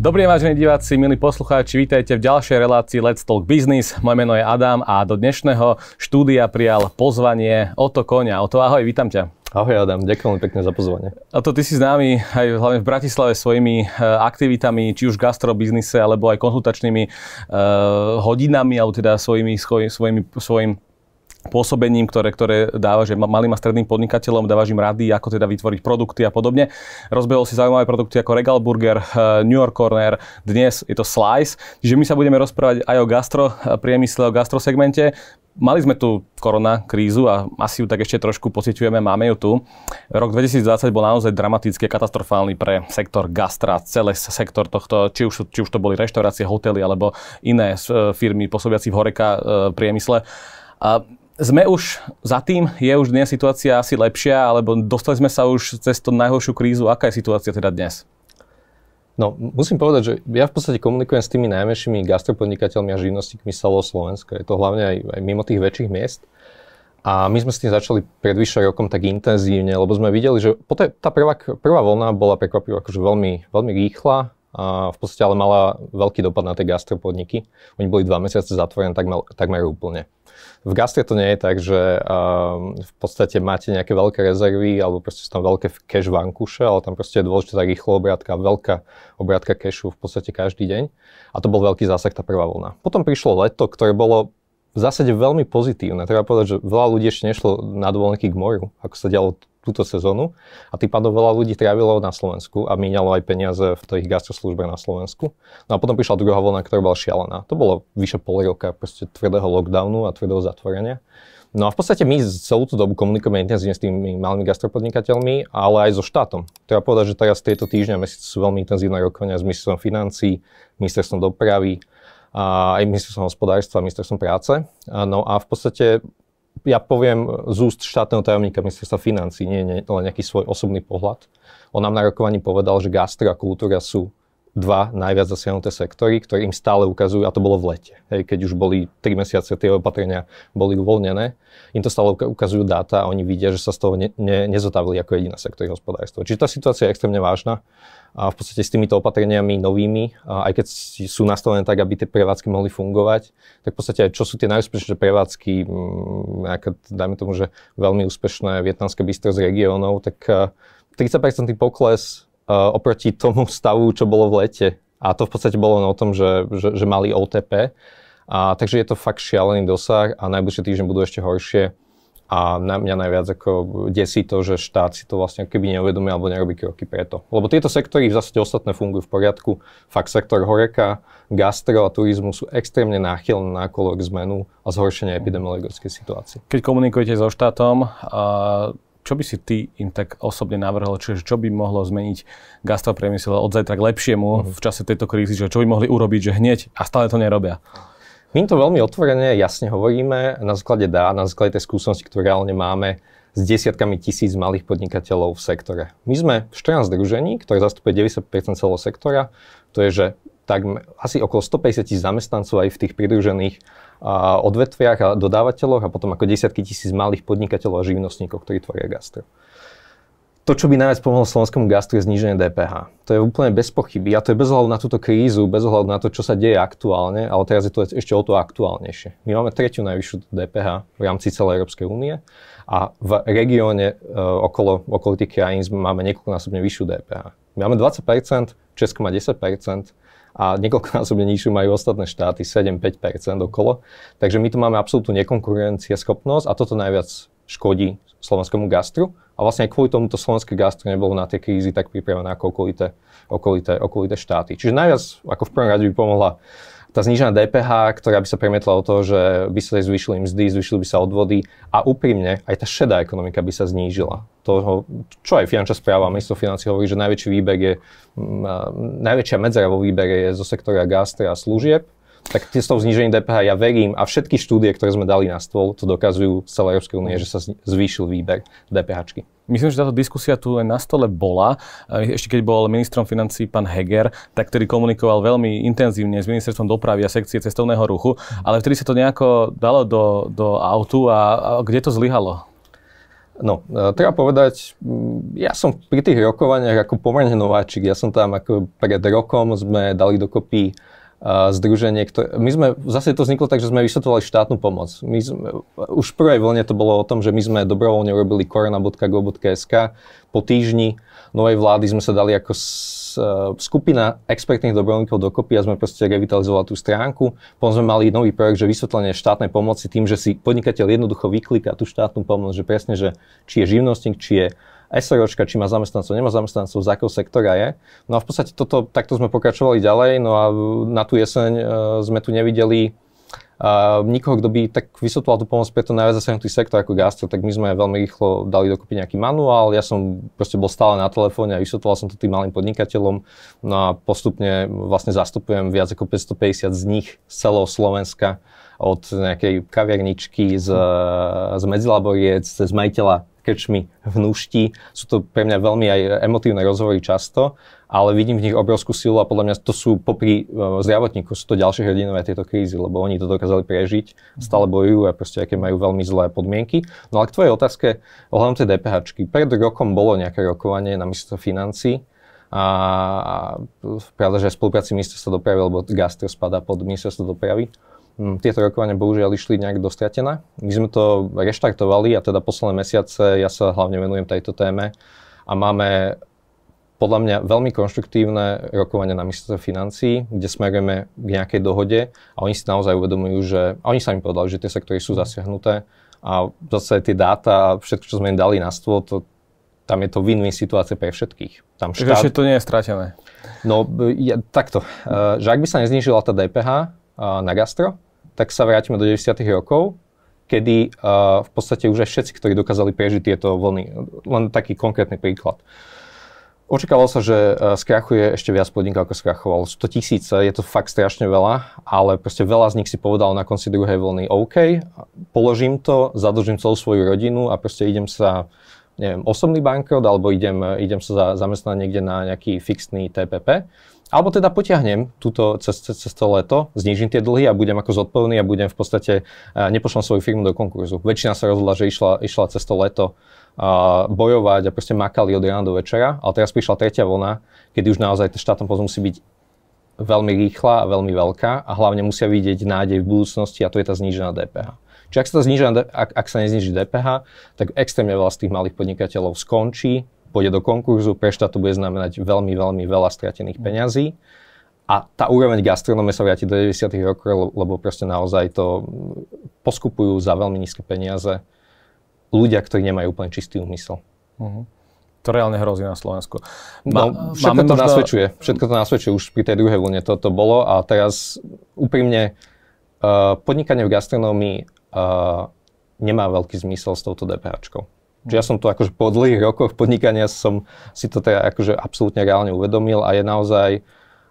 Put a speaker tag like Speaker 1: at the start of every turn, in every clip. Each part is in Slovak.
Speaker 1: Dobrý vážení diváci, milí poslucháči, vítajte v ďalšej relácii Let's Talk Business. Moje meno je Adam a do dnešného štúdia prijal pozvanie Oto Konia. Oto, ahoj, vítam ťa. Ahoj Adam, ďakujem pekne za pozvanie. A to ty si známy aj hlavne v Bratislave svojimi e, aktivitami, či už v gastrobiznise, alebo aj konzultačnými uh, hodinami, alebo teda svojimi, svojimi, svojim pôsobením, ktoré, ktoré dáva, že malým a stredným podnikateľom dávaš im rady, ako teda vytvoriť produkty a podobne. Rozbehol si zaujímavé produkty ako Regal Burger, eh, New York Corner, dnes je to Slice. Čiže my sa budeme rozprávať aj o gastro eh, priemysle, o gastro segmente. Mali sme tu korona krízu a asi ju tak ešte trošku pociťujeme, máme ju tu. Rok 2020 bol naozaj dramatický katastrofálny pre sektor gastra, celý sektor tohto, či už, či už to boli reštaurácie, hotely alebo iné eh, firmy posobiaci v horeka priemysle. A sme už za tým, je už dnes situácia asi lepšia, alebo dostali sme sa už cez tú najhoršiu krízu. Aká je
Speaker 2: situácia teda dnes? No, musím povedať, že ja v podstate komunikujem s tými najmenšími gastropodnikateľmi a živnostníkmi z celého Slovenska. Je to hlavne aj, aj mimo tých väčších miest. A my sme s tým začali pred vyššie rokom tak intenzívne, lebo sme videli, že poté, tá prvá, prvá voľna bola prekvapivo akože veľmi, veľmi rýchla a v podstate ale mala veľký dopad na tie gastropodniky. Oni boli dva mesiace zatvorené takmer, takmer úplne. V gastre to nie je tak, že um, v podstate máte nejaké veľké rezervy alebo proste sú tam veľké cash vankuše, ale tam proste je dôležitá rýchlo obrátka, veľká obrátka cashu v podstate každý deň. A to bol veľký zásah, tá prvá vlna. Potom prišlo leto, ktoré bolo v zásade veľmi pozitívne. Treba povedať, že veľa ľudí ešte nešlo na dovolenky k moru, ako sa dialo túto sezónu a tým pádom veľa ľudí trávilo na Slovensku a míňalo aj peniaze v tých gastroslužbách na Slovensku. No a potom prišla druhá vlna, ktorá bola šialená. To bolo vyše pol roka proste tvrdého lockdownu a tvrdého zatvorenia. No a v podstate my celú tú dobu komunikujeme intenzívne s tými malými gastropodnikateľmi, ale aj so štátom. Treba povedať, že teraz tieto týždňa, mesiace sú veľmi intenzívne rokovania s ministerstvom financí, ministerstvom dopravy, a aj ministerstvom hospodárstva, ministerstvom práce. No a v podstate ja poviem z úst štátneho tajomníka ministerstva financí, nie, nie len nejaký svoj osobný pohľad. On nám na rokovaní povedal, že gastro a kultúra sú dva najviac zasiahnuté sektory, ktoré im stále ukazujú, a to bolo v lete, hej, keď už boli 3 mesiace, tie opatrenia boli uvoľnené, im to stále ukazujú dáta a oni vidia, že sa z toho ne, ne, nezotavili ako jediné sektory hospodárstva. Čiže tá situácia je extrémne vážna a v podstate s týmito opatreniami novými, aj keď sú nastavené tak, aby tie prevádzky mohli fungovať, tak v podstate aj čo sú tie najúspešnejšie prevádzky, nejaké, dajme tomu, že veľmi úspešné vietnamské bistro z regiónov, tak 30% pokles Eh, oproti tomu stavu, čo bolo v lete. A to v podstate bolo o tom, že, že, že mali OTP. A, takže je to fakt šialený dosah a najbližšie týždeň budú ešte horšie. A na mňa najviac ako desí to, že štát si to vlastne keby neuvedomí alebo nerobí kroky preto. Lebo tieto sektory v zásade ostatné fungujú v poriadku. Fakt sektor horeka, gastro a turizmu sú extrémne náchylné na kolok zmenu a zhoršenie epidemiologickej situácie.
Speaker 1: Keď komunikujete so štátom, a čo by si ty im tak osobne navrhol, čiže čo by mohlo zmeniť gastropriemysel od zajtra k lepšiemu mm-hmm. v čase tejto krízy, že čo by mohli urobiť, že hneď a stále
Speaker 2: to nerobia? My to veľmi otvorene, jasne hovoríme na základe dá, na základe tej skúsenosti, ktorú reálne máme s desiatkami tisíc malých podnikateľov v sektore. My sme 14 združení, ktoré zastupuje 90% celého sektora. To je, že tak asi okolo 150 tisíc zamestnancov aj v tých pridružených a, odvetviach a dodávateľoch a potom ako desiatky tisíc malých podnikateľov a živnostníkov, ktorí tvoria gastro. To, čo by najviac pomohlo slovenskému gastro, je zníženie DPH. To je úplne bez pochyby a to je bez ohľadu na túto krízu, bez ohľadu na to, čo sa deje aktuálne, ale teraz je to ešte o to aktuálnejšie. My máme tretiu najvyššiu DPH v rámci celej Európskej únie a v regióne e, okolo, tých krajín máme niekoľkonásobne vyššiu DPH. My máme 20%, Česko má 10%, a niekoľkonásobne nižšiu majú ostatné štáty, 7-5% okolo. Takže my tu máme absolútnu nekonkurencieschopnosť a toto najviac škodí slovenskému gastru. A vlastne aj kvôli tomu to slovenské gastro nebolo na tie krízy tak pripravené ako okolité, okolité, okolité štáty. Čiže najviac ako v prvom rade by pomohla tá znižená DPH, ktorá by sa premietla o to, že by sa zvyšili mzdy, zvyšili by sa odvody a úprimne aj tá šedá ekonomika by sa znížila toho, čo aj finančná správa, ministro financí hovorí, že najväčší výber je, mm, najväčšia medzera vo výbere je zo sektora gastra a služieb, tak s tou znižením DPH ja verím a všetky štúdie, ktoré sme dali na stôl, to dokazujú z celej Európskej únie, že sa zvýšil výber DPH. Myslím, že táto diskusia tu aj na stole bola.
Speaker 1: Ešte keď bol ministrom financí pán Heger, tak ktorý komunikoval veľmi intenzívne s ministerstvom dopravy a sekcie cestovného ruchu, ale vtedy sa to nejako dalo do, do autu a, a kde to
Speaker 2: zlyhalo? No, e, treba povedať, mm, ja som pri tých rokovaniach ako pomerne nováčik. Ja som tam ako pred rokom sme dali dokopy e, združenie, ktoré, my sme, zase to vzniklo tak, že sme vysvetovali štátnu pomoc. My sme, už v prvej vlne to bolo o tom, že my sme dobrovoľne urobili korona.go.sk po týždni novej vlády sme sa dali ako Eh, skupina expertných dobrovoľníkov dokopy a sme proste revitalizovali tú stránku. Potom sme mali nový projekt, že vysvetlenie štátnej pomoci tým, že si podnikateľ jednoducho vykliká tú štátnu pomoc, že presne, že či je živnostník, či je SROčka, či má zamestnancov, nemá zamestnancov, z akého sektora je. No a v podstate toto, takto sme pokračovali ďalej, no a na tú jeseň eh, sme tu nevideli uh, nikoho, kto by tak vysvetloval tú pomoc pre to najviac zasiahnutý sektor ako gastro, tak my sme veľmi rýchlo dali dokopy nejaký manuál. Ja som proste bol stále na telefóne a vysvetloval som to tým malým podnikateľom. No a postupne vlastne zastupujem viac ako 550 z nich z celého Slovenska od nejakej kaviarničky z, z medzilaboriec, z majiteľa krčmy v Núšti. Sú to pre mňa veľmi aj emotívne rozhovory často ale vidím v nich obrovskú silu a podľa mňa to sú popri e, zdravotníkov, sú to ďalšie hrdinové tejto krízy, lebo oni to dokázali prežiť, stále mhm. bojujú a proste aké majú veľmi zlé podmienky. No ale k tvojej otázke ohľadom tej DPH. Pred rokom bolo nejaké rokovanie na ministerstvo financí, a, a pravda, že aj spolupráci ministerstva dopravy, lebo gastro spadá pod ministerstvo dopravy. Hm, tieto rokovania bohužiaľ išli nejak dostratené. My sme to reštartovali a teda posledné mesiace ja sa hlavne venujem tejto téme a máme podľa mňa veľmi konštruktívne rokovanie na ministerstve financí, kde smerujeme k nejakej dohode a oni si naozaj uvedomujú, že, a oni sami povedali, že tie sektory sú zasiahnuté a zase tie dáta, a všetko, čo sme im dali na stôl, to, tam je to win-win situácia pre všetkých. Tam štát... Takže to nie je stratené. No, e, ja, takto. Uh, že ak by sa neznižila tá DPH uh, e, na gastro, tak sa vrátime do 90. rokov, kedy uh, v podstate už aj všetci, ktorí dokázali prežiť tieto vlny. Len taký konkrétny príklad. Uh, Očakávalo sa, že e, skrachuje ešte viac podnikov, ako skrachovalo. 100 tisíce, je to fakt strašne veľa, ale proste veľa z nich si povedal na konci druhej vlny OK, položím to, zadlžím celú svoju rodinu a proste idem sa neviem, osobný bankrot, alebo idem, e, idem sa za, zamestnať niekde na nejaký fixný TPP. Alebo teda potiahnem túto cez, cez, cez to leto, znižím tie dlhy a budem ako zodpovedný a budem v podstate, e, nepošlem svoju firmu do konkurzu. Väčšina sa rozhodla, že išla, išla cez to leto bojovať a proste makali od rána do večera, ale teraz prišla tretia vlna, kedy už naozaj tá štátna pomoc musí byť veľmi rýchla a veľmi veľká a hlavne musia vidieť nádej v budúcnosti a to je tá znížená DPH. Čiže ak sa, znižená, ak, ak sa nezniží DPH, tak extrémne veľa z tých malých podnikateľov skončí, pôjde do konkurzu, pre štátu bude znamenať veľmi, veľmi veľa stratených mm. peňazí. A tá úroveň gastronomie sa vráti do 90. rokov, lebo proste naozaj to poskupujú za veľmi nízke peniaze ľudia, ktorí nemajú úplne čistý úmysel. Uh-huh. To reálne hrozí na Slovensku. No, Ma, no, všetko to možno... nasvedčuje. Všetko to nasvedčuje. Už pri tej druhej vlne toto to bolo a teraz úprimne uh, podnikanie v gastronómii uh, eh, nemá veľký zmysel s touto DPHčkou. Čiže ja som to akože po dlhých rokoch podnikania som si to teda akože absolútne reálne uvedomil a je naozaj,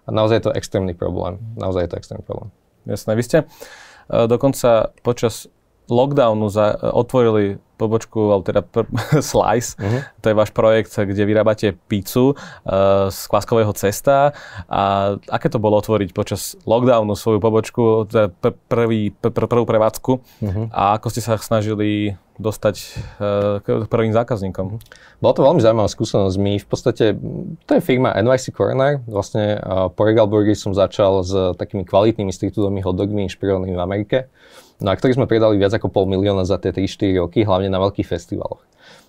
Speaker 2: naozaj to extrémny problém. Naozaj je to extrémny problém. Jasné, vy ste eh, dokonca počas lockdownu za, otvorili
Speaker 1: pobočku, alebo teda pr- Slice, uh-huh. to je váš projekt, kde vyrábate pizzu uh, z kváskového cesta. A aké to bolo otvoriť počas lockdownu svoju pobočku, teda pr- prvý, pr- pr- prvú prevádzku uh-huh. a ako ste sa snažili dostať uh, k prvým zákazníkom? Mhm.
Speaker 2: Bola to veľmi zaujímavá skúsenosť. My v podstate, to je firma NYC Corner, vlastne uh, eh, po Regal Burger som začal s takými kvalitnými streetfoodovými hotdogmi inšpirovanými v Amerike no a ktorý sme predali viac ako pol milióna za tie 3-4 roky, hlavne na veľkých festivaloch.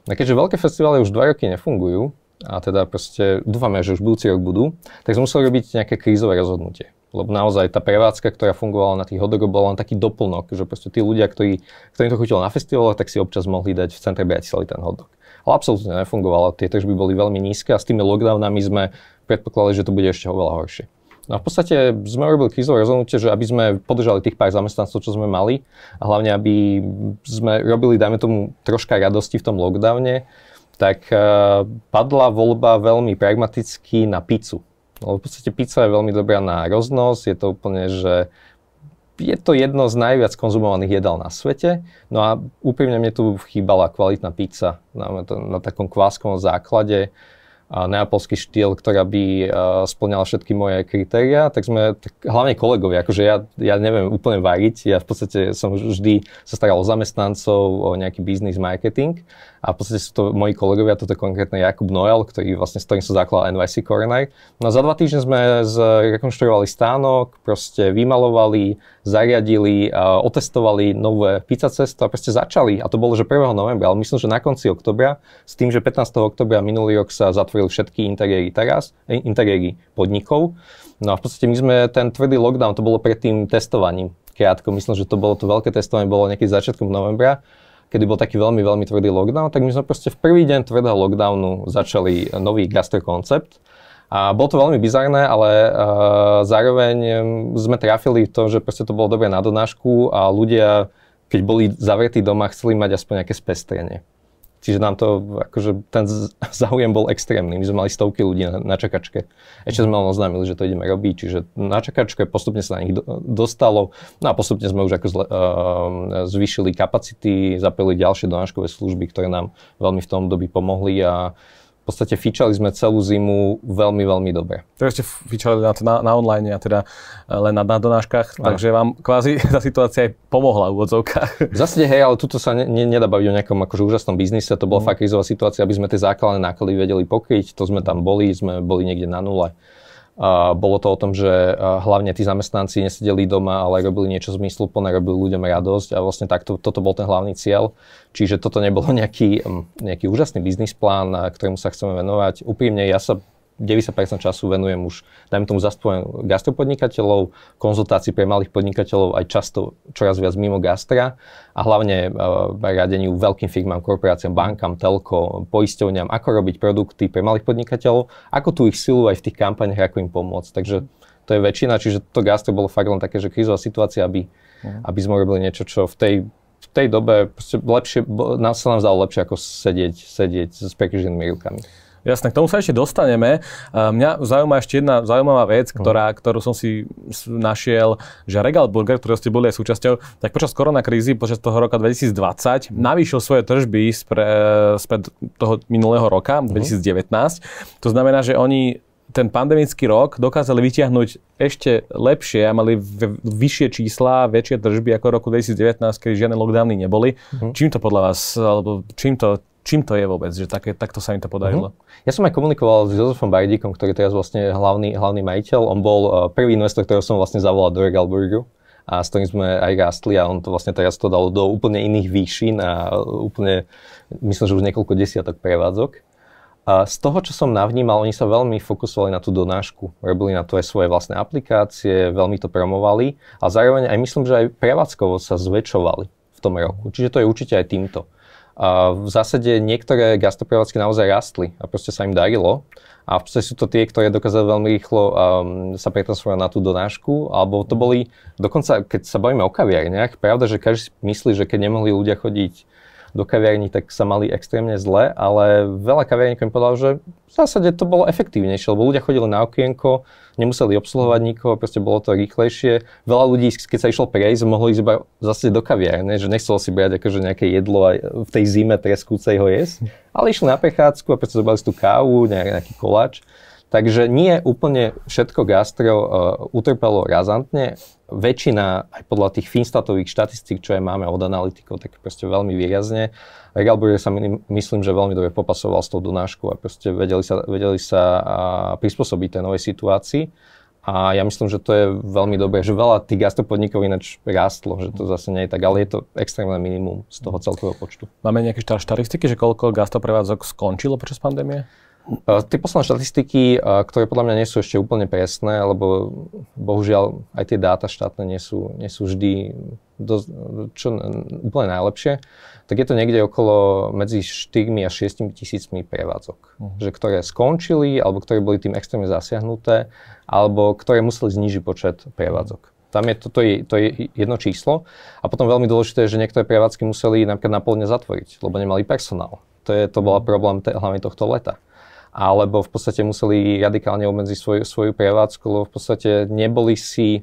Speaker 2: A no keďže veľké festivaly už 2 roky nefungujú, a teda proste dúfame, že už budúci rok budú, tak sme museli robiť nejaké krízové rozhodnutie. Lebo naozaj tá prevádzka, ktorá fungovala na tých hodoroch, bola len taký doplnok, že proste tí ľudia, ktorí, ktorým to chutilo na festivaloch, tak si občas mohli dať v centre Bratislavy ten hodok. Ale absolútne nefungovalo, tie tržby boli veľmi nízke a s tými lockdownami sme predpokladali, že to bude ešte oveľa horšie. No a v podstate sme urobili krízové rozhodnutie, že aby sme podržali tých pár zamestnancov, čo sme mali a hlavne, aby sme robili, dajme tomu, troška radosti v tom lockdowne, tak eh, padla voľba veľmi pragmaticky na pizzu. No, v podstate pizza je veľmi dobrá na roznos, je to úplne, že je to jedno z najviac konzumovaných jedál na svete. No a úprimne mne tu chýbala kvalitná pizza na, na, na takom kváskom základe neapolský štýl, ktorá by e, splňala všetky moje kritéria, tak sme tak hlavne kolegovia, akože ja, ja neviem úplne variť, ja v podstate som vždy sa staral o zamestnancov, o nejaký biznis, marketing a v podstate sú to moji kolegovia, toto konkrétne Jakub Noel, ktorý vlastne, s ktorým som zakladal NYC Corner. No za dva týždne sme zrekonštruovali stánok, proste vymalovali, zariadili, a otestovali nové pizza cesto a proste začali. A to bolo, že 1. novembra, ale myslím, že na konci oktobra, s tým, že 15. oktobra minulý rok sa zatvorili všetky interiéry teraz, e, interiéry podnikov. No a v podstate my sme ten tvrdý lockdown, to bolo pred tým testovaním krátko, myslím, že to bolo to veľké testovanie, bolo nejaký začiatkom novembra kedy bol taký veľmi, veľmi tvrdý lockdown, tak my sme proste v prvý deň tvrdého lockdownu začali nový gastrokoncept. A bolo to veľmi bizarné, ale uh, zároveň sme trafili to, že proste to bolo dobre na donášku a ľudia, keď boli zavretí doma, chceli mať aspoň nejaké spestrenie. Čiže nám to, akože ten záujem bol extrémny. My sme mali stovky ľudí na, na čakačke. Ešte sme len oznámili, že to ideme robiť, čiže na čakačke postupne sa na nich do, dostalo. No a postupne sme už ako zle, uh, zvýšili kapacity, zapeli ďalšie donáškové služby, ktoré nám veľmi v tom dobi pomohli a uh, podstate fičali sme celú zimu veľmi, veľmi dobre.
Speaker 1: Takže ste fičali na, na, na online a teda e, len na, na donáškach, ano. takže
Speaker 2: vám kvázi tá situácia aj pomohla v úvodzovkách. Zase hej, ale tuto sa ne, ne, nedá baviť o nejakom akože úžasnom biznise, to bola mm. fakt krizová situácia, aby sme tie základné náklady vedeli pokryť, to sme tam boli, sme boli niekde na nule bolo to o tom, že hlavne tí zamestnanci nesedeli doma, ale robili niečo zmysluplné, robili ľuďom radosť a vlastne takto, toto bol ten hlavný cieľ. Čiže toto nebolo nejaký, mm, nejaký úžasný biznis plán, ktorému sa chceme venovať. Úprimne, ja sa 90% času venujem už, dajme tomu, zastupujem gastropodnikateľov, konzultácii pre malých podnikateľov aj často čoraz viac mimo gastra a hlavne uh, eh, radeniu veľkým firmám, korporáciám, bankám, telko, poisťovňam, ako robiť produkty pre malých podnikateľov, ako tú ich silu aj v tých kampaniach, ako im pomôcť. Takže to je väčšina, čiže to gastro bolo fakt len také, že krizová situácia, aby, uh-huh. aby sme robili niečo, čo v tej v tej dobe lepšie, nás sa nám zdalo lepšie ako sedieť, sedieť s prekryženými rukami. Jasné, k tomu sa ešte dostaneme.
Speaker 1: Mňa zaujíma ešte jedna zaujímavá vec, no. ktorá, ktorú som si našiel, že Regal Burger, ktorého ste boli aj súčasťou, tak počas koronakrízy, počas toho roka 2020, navýšil svoje tržby spre, toho minulého roka, 2019. Mhm. To znamená, že oni ten pandemický rok dokázali vytiahnuť ešte lepšie a mali vyššie čísla, väčšie držby ako v roku 2019, keď žiadne lockdowny neboli. Uh-huh. Čím to podľa vás, alebo
Speaker 2: čím to, čím to je vôbec, že také, takto sa im to podarilo? Uh-huh. Ja som aj komunikoval s Jozefom Bajdikom, ktorý je teraz vlastne hlavný, hlavný majiteľ. On bol uh, prvý investor, ktorého som vlastne zavolal do Regalburgu a s ktorým sme aj rástli a on to vlastne teraz to dal do úplne iných výšin a úplne, myslím, že už niekoľko desiatok prevádzok. A z toho, čo som navnímal, oni sa veľmi fokusovali na tú donášku. Robili na to aj svoje vlastné aplikácie, veľmi to promovali a zároveň aj myslím, že aj prevádzkovo sa zväčšovali v tom roku. Čiže to je určite aj týmto. A v zásade niektoré gastroprevádzky naozaj rastli a proste sa im darilo. A v podstate sú to tie, ktoré dokázali veľmi rýchlo um, sa pretransformovať na tú donášku, alebo to mhm. boli, dokonca keď sa bavíme o kaviarniach, pravda, že každý si myslí, že keď nemohli ľudia chodiť do kaviarní, tak sa mali extrémne zle, ale veľa kaviarníkov mi povedal, že v zásade to bolo efektívnejšie, lebo ľudia chodili na okienko, nemuseli obsluhovať nikoho, proste bolo to rýchlejšie. Veľa ľudí, keď sa išlo prejsť, mohlo ísť iba zase do kaviarne, že nechcelo si brať akože nejaké jedlo aj v tej zime treskúcej ho jesť, ale išli na prechádzku a proste zobrali si tú kávu, nejaký koláč. Takže nie úplne všetko gastro uh, utrpelo razantne. Väčšina, aj podľa tých finstatových štatistík, čo aj máme od analytikov, tak proste veľmi výrazne. Regalburger sa my, myslím, že veľmi dobre popasoval s tou donáškou a proste vedeli sa, vedeli sa prispôsobiť tej novej situácii. A ja myslím, že to je veľmi dobré, že veľa tých gastropodnikov ináč rástlo, že to zase nie je tak, ale je to extrémne minimum z toho celkového počtu. Máme nejaké štatistiky, že koľko gastroprevádzok skončilo počas pandémie? Ehm, tie posledné štatistiky, ehm, ktoré podľa mňa nie sú ešte úplne presné, lebo bohužiaľ aj tie dáta štátne nie sú, nie sú vždy do, čo, úplne najlepšie, tak je to niekde okolo medzi 4 a 6 tisícmi prevádzok, uh-huh. že ktoré skončili, alebo ktoré boli tým extrémne zasiahnuté, alebo ktoré museli znižiť počet prevádzok. Tam je to, to, je, to je jedno číslo. A potom veľmi dôležité je, že niektoré prevádzky museli napríklad na zatvoriť, lebo nemali personál. To, je, to bola mhm. problém te, hlavne tohto leta alebo v podstate museli radikálne obmedziť svoju, svoju prevádzku, lebo v podstate neboli si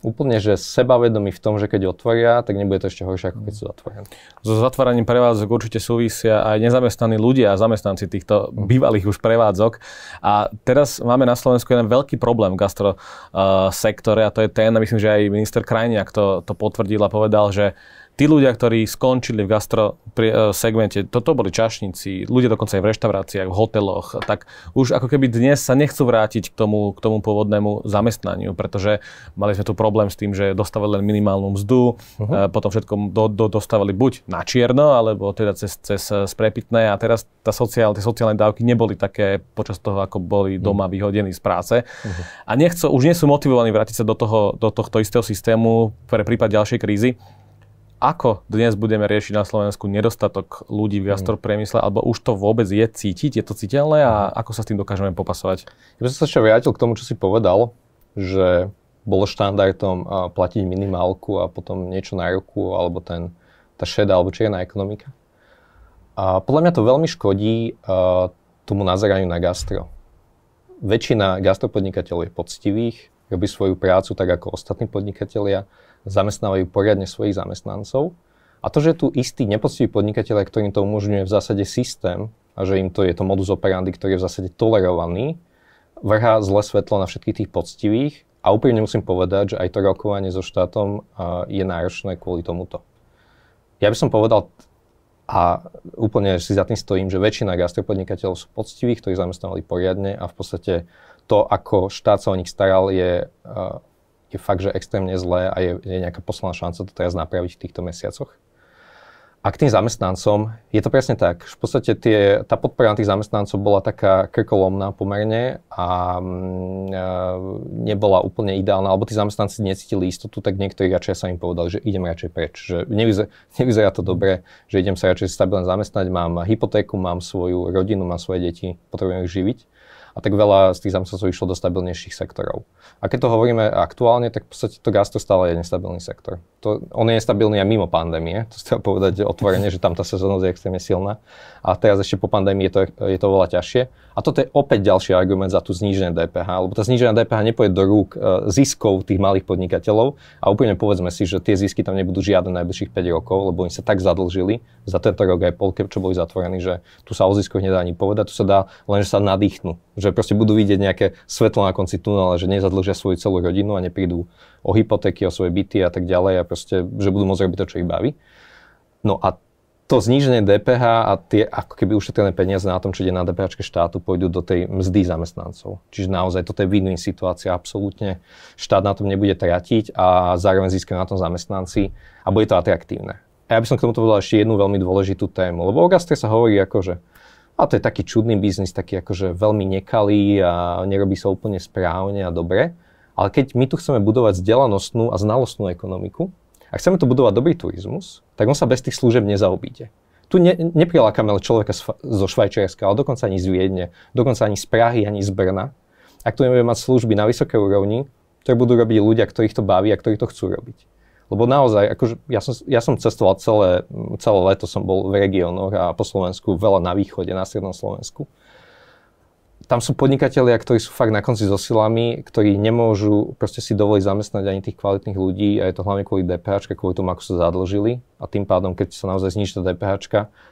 Speaker 2: úplne že sebavedomí v tom, že keď otvoria, tak nebude to ešte horšie, ako keď sú zatvorení. So zatváraním prevádzok určite
Speaker 1: súvisia aj nezamestnaní ľudia a zamestnanci týchto bývalých už prevádzok. A teraz máme na Slovensku jeden veľký problém v gastro uh, sektore a to je ten, a myslím, že aj minister Krajniak to, to potvrdil a povedal, že uh, tí ľudia, ktorí skončili v gastro e, segmente, toto boli čašníci, ľudia dokonca aj v reštauráciách, v hoteloch, tak už ako keby dnes sa nechcú vrátiť k tomu, k tomu pôvodnému zamestnaniu, pretože mali sme tu problém s tým, že dostávali len minimálnu mzdu, uh-huh. potom všetko do, do, dostávali buď na čierno, alebo teda cez, cez e, sprepitné a teraz tá sociál, tie sociálne dávky neboli také počas toho, ako boli mhm. doma vyhodení z práce. Uh-huh. A nechcú, už nie sú motivovaní vrátiť sa do, toho, do tohto istého systému pre prípad ďalšej krízy ako dnes budeme riešiť na Slovensku nedostatok ľudí v mm. gastropriemysle, alebo už to vôbec je cítiť, je to citeľné a mm. ako sa s tým dokážeme popasovať?
Speaker 2: Ja by som sa ešte vrátil k tomu, čo si povedal, že bolo štandardom platiť minimálku a potom niečo na ruku, alebo ten, tá šedá alebo čierna ekonomika. A podľa mňa to veľmi škodí a, tomu nazeraniu na gastro. Väčšina gastropodnikateľov je poctivých, robí svoju prácu tak ako ostatní podnikatelia zamestnávajú poriadne svojich zamestnancov. A to, že tu istý nepoctiví podnikatelia, ktorým to umožňuje v zásade systém a že im to je to modus operandi, ktorý je v zásade tolerovaný, vrhá zle svetlo na všetkých tých poctivých a úprimne musím povedať, že aj to rokovanie so štátom je náročné kvôli tomuto. Ja by som povedal, a úplne si za tým stojím, že väčšina gastropodnikateľov sú poctiví, ktorí zamestnávali poriadne a v podstate to, ako štát sa o nich staral, je je fakt, že extrémne zlé a je, je nejaká posledná šanca to teraz napraviť v týchto mesiacoch. A k tým zamestnancom je to presne tak. V podstate tie, tá podpora na tých zamestnancov bola taká krkolomná pomerne a mm, e, nebola úplne ideálna, alebo tí zamestnanci necítili istotu, tak niektorí radšej sa im povedali, že idem radšej preč, že nevyzerá, nevyzerá to dobre, že idem sa radšej stabilne zamestnať, mám hypotéku, mám svoju rodinu, mám svoje deti, potrebujem ich živiť a tak veľa z tých zamestnancov išlo do stabilnejších sektorov. A keď to hovoríme aktuálne, tak v podstate to gastro stále je nestabilný sektor. To, on je nestabilný aj mimo pandémie, to ste povedať otvorene, že tam tá sezónnosť je extrémne silná. A teraz ešte po pandémii je to, je to oveľa ťažšie. A toto je opäť ďalší argument za tú znížené DPH, lebo tá znížená DPH nepôjde do rúk e, ziskov tých malých podnikateľov a úplne povedzme si, že tie zisky tam nebudú žiadne najbližších 5 rokov, lebo oni sa tak zadlžili za tento rok aj polke, čo boli zatvorení, že tu sa o ziskoch nedá ani povedať, tu sa dá len, že sa nadýchnú, že proste budú vidieť nejaké svetlo na konci tunela, že nezadlžia svoju celú rodinu a neprídu o hypotéky, o svoje byty a tak ďalej a proste, že budú môcť robiť to, čo ich baví. No a to zníženie DPH a tie ako keby ušetrené peniaze na tom, čo ide na DPH štátu, pôjdu do tej mzdy zamestnancov. Čiže naozaj toto je win situácia, absolútne. Štát na tom nebude tratiť a zároveň získajú na tom zamestnanci a bude to atraktívne. A ja by som k tomuto povedal ešte jednu veľmi dôležitú tému, lebo o gastre sa hovorí ako, že a to je taký čudný biznis, taký akože veľmi nekalý a nerobí sa úplne správne a dobre. Ale keď my tu chceme budovať vzdelanostnú a znalostnú ekonomiku a chceme tu budovať dobrý turizmus, tak on sa bez tých služeb nezaobíde. Tu ne, neprilákame človeka z, zo Švajčiarska, ale dokonca ani z Viedne, dokonca ani z Prahy, ani z Brna. Ak tu nebudeme mať služby na vysokej úrovni, ktoré budú robiť ľudia, ktorých to baví a ktorí to chcú robiť. Lebo naozaj, akože ja som, ja som cestoval celé, celé leto, som bol v regiónoch a po Slovensku, veľa na východe, na strednom Slovensku tam sú podnikatelia, ktorí sú fakt na konci so silami, ktorí nemôžu proste si dovoliť zamestnať ani tých kvalitných ľudí a je to hlavne kvôli DPH, kvôli tomu, ako sa zadlžili a tým pádom, keď sa naozaj zniží tá DPH,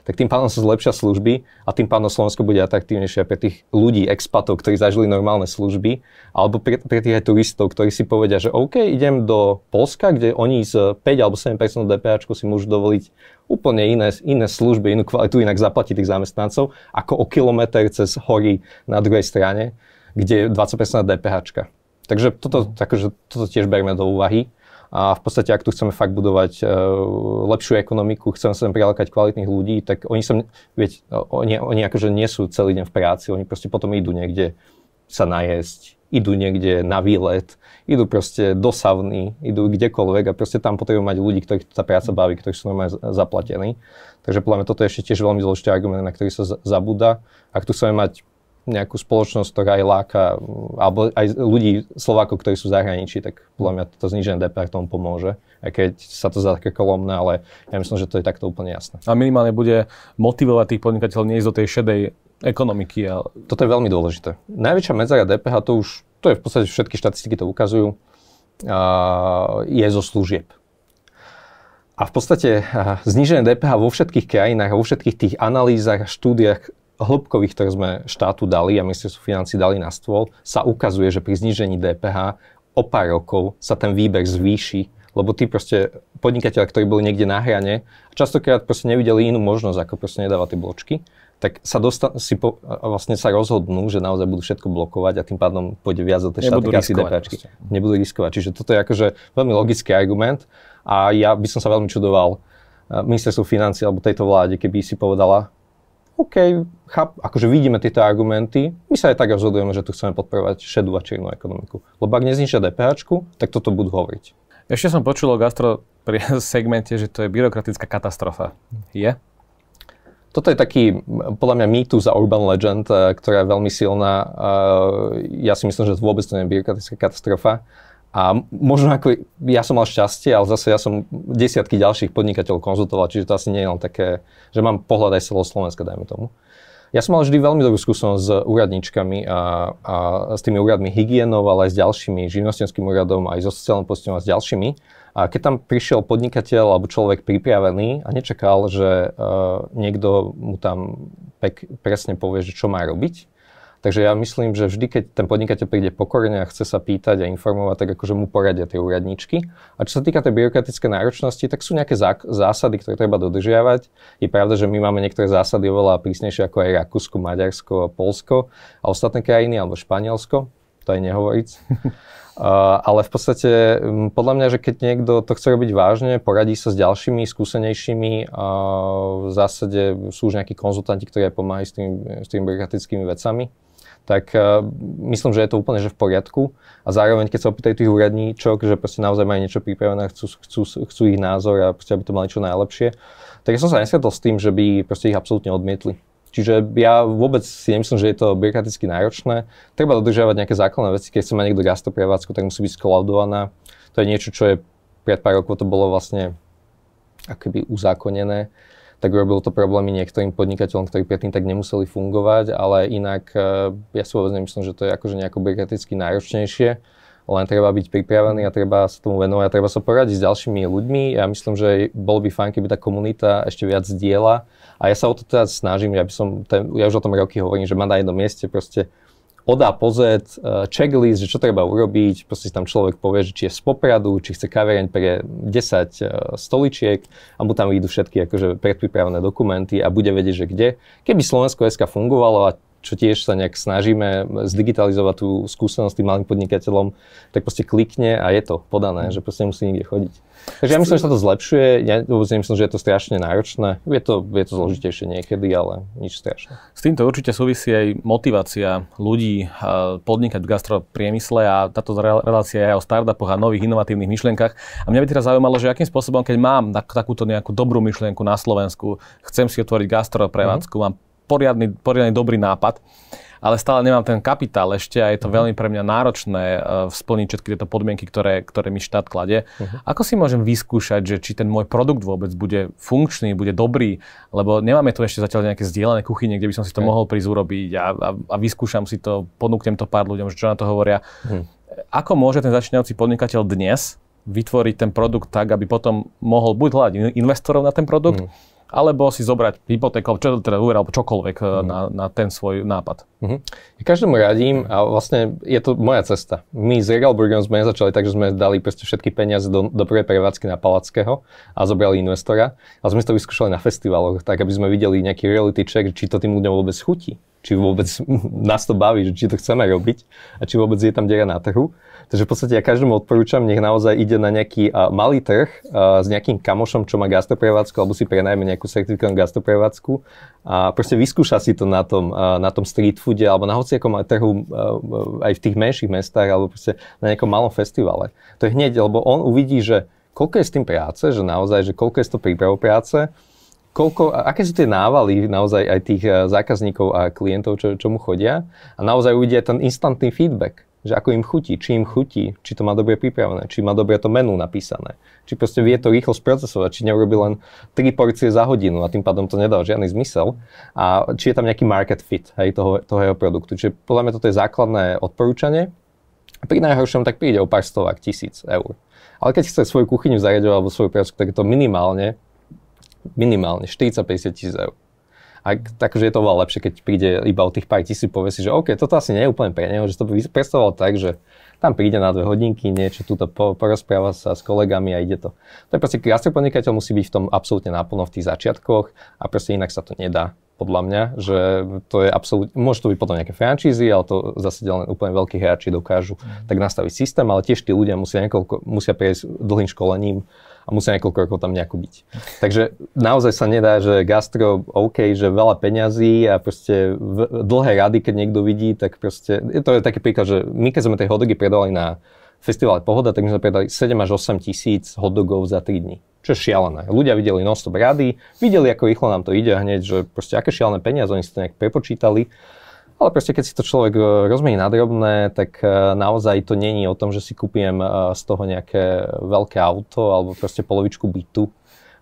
Speaker 2: tak tým pádom sa zlepšia služby a tým pádom Slovensko bude atraktívnejšie pre tých ľudí, expatov, ktorí zažili normálne služby, alebo pre, pre tých aj turistov, ktorí si povedia, že OK, idem do Polska, kde oni z 5 alebo 7 DPH si môžu dovoliť úplne iné, iné služby, inú kvalitu inak zaplatí tých zamestnancov, ako o kilometr cez hory na druhej strane, kde je 20% DPH. Takže toto, takže toto tiež berme do úvahy. A v podstate, ak tu chceme fakt budovať uh, lepšiu ekonomiku, chceme sem prilákať kvalitných ľudí, tak oni sem, vieť, oni, oni akože nie sú celý deň v práci, oni proste potom idú niekde sa najesť, idú niekde na výlet, idú proste do savny, idú kdekoľvek a proste tam potrebujú mať ľudí, ktorých tá práca baví, ktorí sú normálne zaplatení. Takže podľa mňa toto je ešte tiež veľmi dôležitý argument, na ktorý sa zabúda. Ak tu chceme mať nejakú spoločnosť, ktorá aj láka, alebo aj ľudí, Slovákov, ktorí sú v zahraničí, tak podľa mňa to znižené DPR tomu pomôže. Aj keď sa to zdá také kolomné, ale ja myslím, že to je takto úplne jasné. A minimálne bude motivovať tých podnikateľov neísť do tej šedej ekonomiky. A... Toto je veľmi dôležité. Najväčšia medzera DPH, to už, to je v podstate všetky štatistiky to ukazujú, a je zo služieb. A v podstate zníženie DPH vo všetkých krajinách, vo všetkých tých analýzach, štúdiách hĺbkových, ktoré sme štátu dali a ministerstvo financí dali na stôl, sa ukazuje, že pri znížení DPH o pár rokov sa ten výber zvýši, lebo tí proste podnikateľe, ktorí boli niekde na hrane, častokrát proste nevideli inú možnosť, ako proste nedávať tie bločky tak sa dostan- si po- vlastne sa rozhodnú, že naozaj budú všetko blokovať a tým pádom pôjde viac do tej štátnej asi DPAčky. Proste. Nebudú riskovať. Čiže toto je akože veľmi logický argument a ja by som sa veľmi čudoval e, ministerstvu financií alebo tejto vláde, keby si povedala, OK, cháp, akože vidíme tieto argumenty, my sa aj tak rozhodujeme, že tu chceme podporovať šedú a čiernu ekonomiku. Lebo ak neznižia DPHčku, tak toto budú hovoriť. Ešte som počul
Speaker 1: o gastro segmente, že to je byrokratická katastrofa.
Speaker 2: Je? toto je taký, podľa mňa, mýtus a urban legend, eh, ktorá je veľmi silná. Eh, ja si myslím, že vôbec to nie je byrokratická katastrofa. A možno ako, ja som mal šťastie, ale zase ja som desiatky ďalších podnikateľov konzultoval, čiže to asi nie je len také, že mám pohľad aj slovenska dajme tomu. Ja som mal vždy veľmi dobrú skúsenosť s úradničkami a, a s tými úradmi hygienov, ale aj s ďalšími, živnostenským úradom, aj so sociálnym postitom a s ďalšími. A keď tam prišiel podnikateľ alebo človek pripravený a nečakal, že uh, niekto mu tam pek, presne povie, že čo má robiť, Takže ja myslím, že vždy, keď ten podnikateľ príde pokorne a chce sa pýtať a informovať, tak akože mu poradia tie úradničky. A čo sa týka tej byrokratické náročnosti, tak sú nejaké zá- zásady, ktoré treba dodržiavať. Je pravda, že my máme niektoré zásady oveľa prísnejšie ako aj Rakúsko, Maďarsko, Polsko a ostatné krajiny alebo Španielsko. To aj nehovoriť. Eh, ale v podstate mm, podľa mňa, že keď niekto to chce robiť vážne, poradí sa s ďalšími skúsenejšími. Eh, v zásade sú už nejakí konzultanti, ktorí aj pomáhajú s, tým, s tými byrokratickými vecami tak uh, myslím, že je to úplne že v poriadku. A zároveň, keď sa opýtajú tých úradníčok, že proste naozaj majú niečo pripravené, chcú, chcú, chcú ich názor a proste, aby to mali čo najlepšie, tak ja som sa nestretol s tým, že by proste ich absolútne odmietli. Čiže ja vôbec si nemyslím, že je to byrokraticky náročné. Treba dodržiavať nejaké základné veci. Keď chce mať niekto gastroprevádzku, tak musí byť skolaudovaná. To je niečo, čo je pred pár rokov to bolo vlastne akoby uzákonené. Tak robilo to problémy niektorým podnikateľom, ktorí predtým tak nemuseli fungovať, ale inak eh, ja si vôbec nemyslím, že to je akože nejako byrokraticky náročnejšie len treba byť pripravený a treba sa tomu venovať a treba sa poradiť s ďalšími ľuďmi. Ja myslím, že bol by fajn, keby tá komunita ešte viac diela. A ja sa o to teraz snažím, ja, by som, ten, ja už o tom roky hovorím, že má na jednom mieste proste od A po eh, checklist, že čo treba urobiť, proste si tam človek povie, že či je z Popradu, či chce kaviareň pre 10 eh, stoličiek a mu tam idú všetky akože predpripravené dokumenty a bude vedieť, že kde. Keby Slovensko SK fungovalo a čo tiež sa nejak snažíme zdigitalizovať tú skúsenosť tým malým podnikateľom, tak proste klikne a je to podané, mm. že proste musí nikde chodiť. Takže ja myslím, že sa to zlepšuje, ja vôbec nemyslím, že je to strašne náročné, je to, je to zložitejšie
Speaker 1: niekedy, ale nič strašné. S týmto určite súvisí aj motivácia ľudí eh, podnikať v gastropriemysle a táto relácia je aj o startupoch a nových inovatívnych myšlienkach. A mňa by teraz zaujímalo, že akým spôsobom, keď mám takúto nejakú dobrú myšlienku na Slovensku, chcem si otvoriť gastroprevádzku, mm-hmm. mám poriadny, poriadny dobrý nápad, ale stále nemám ten kapitál ešte a je to uh-huh. veľmi pre mňa náročné uh, splniť všetky tieto podmienky, ktoré, ktoré mi štát klade. Uh-huh. Mhm. Ako si môžem vyskúšať, že či ten môj produkt vôbec bude funkčný, bude dobrý, lebo nemáme tu ešte zatiaľ nejaké zdieľané kuchyne, kde by som si to uh-huh. mohol prísť urobiť a, a, a vyskúšam si to, ponúknem to pár ľuďom, čo na to hovoria. Uh-huh. Ako môže ten začínajúci podnikateľ dnes vytvoriť ten produkt tak, aby potom mohol buď hľadať investorov na ten produkt, uh-huh alebo si zobrať hypotéku, čo
Speaker 2: teda úver, alebo čokoľvek mm. na, na ten svoj nápad. Mm-hmm. Ja každému radím a vlastne je to moja cesta. My s Regalburgerom sme nezačali tak, že sme dali proste všetky peniaze do, do prvej prevádzky na Palackého a zobrali investora, ale sme to vyskúšali na festivaloch, tak aby sme videli nejaký reality check, či to tým ľuďom vôbec chutí, či vôbec nás to baví, či to chceme robiť a či vôbec je tam diera na trhu. Takže v podstate ja každému odporúčam, nech naozaj ide na nejaký uh, malý trh uh, s nejakým kamošom, čo má gastroprevádzku, alebo si prenajme nejakú certifikovanú gastroprevádzku a proste vyskúša si to na tom, uh, na tom street foode alebo na hociakom trhu uh, aj v tých menších mestách alebo proste na nejakom malom festivale. To je hneď, lebo on uvidí, že koľko je s tým práce, že naozaj, že koľko je to prípravo práce, koľko, aké sú tie návaly naozaj aj tých zákazníkov a klientov, čo, čo mu chodia a naozaj uvidia ten instantný feedback že ako im chutí, či im chutí, či to má dobre pripravené, či má dobre to menu napísané, či proste vie to rýchlo sprocesovať, či neurobi len 3 porcie za hodinu a tým pádom to nedal žiadny zmysel a či je tam nejaký market fit hej, toho, toho jeho produktu. Čiže podľa mňa toto je základné odporúčanie. Pri najhoršom tak príde o pár stovák, tisíc eur. Ale keď chce svoju kuchyňu zariadovať alebo svoju prácu, tak je to minimálne, minimálne 40-50 tisíc eur ak, takže je to oveľa lepšie, keď príde iba o tých pár tisíc, povie si, že OK, toto asi nie je úplne pre neho, že to by predstavoval tak, že tam príde na dve hodinky, niečo tuto porozpráva sa s kolegami a ide to. To je proste krásny podnikateľ, musí byť v tom absolútne naplno v tých začiatkoch a proste inak sa to nedá podľa mňa, že to je absolútne, môže to byť potom nejaké franchízy, ale to zase len úplne veľkí hráči dokážu mm. tak nastaviť systém, ale tiež tí ľudia musia, niekoľko, musia prejsť dlhým školením a musia niekoľko rokov tam nejako byť. Takže naozaj sa nedá, že gastro OK, že veľa peňazí a proste v, dlhé rady, keď niekto vidí, tak proste, je to je taký príklad, že my keď sme tie hodogy predali na festivale Pohoda, tak my sme predali 7 až 8 tisíc hodogov za 3 dní. Čo je šialené. Ľudia videli non-stop rady, videli, ako rýchlo nám to ide hneď, že proste aké šialené peniaze, oni si to nejak prepočítali. Ale proste keď si to človek e, rozmení na drobné, tak e, naozaj to není o tom, že si kúpiem e, z toho nejaké veľké auto alebo proste polovičku bytu.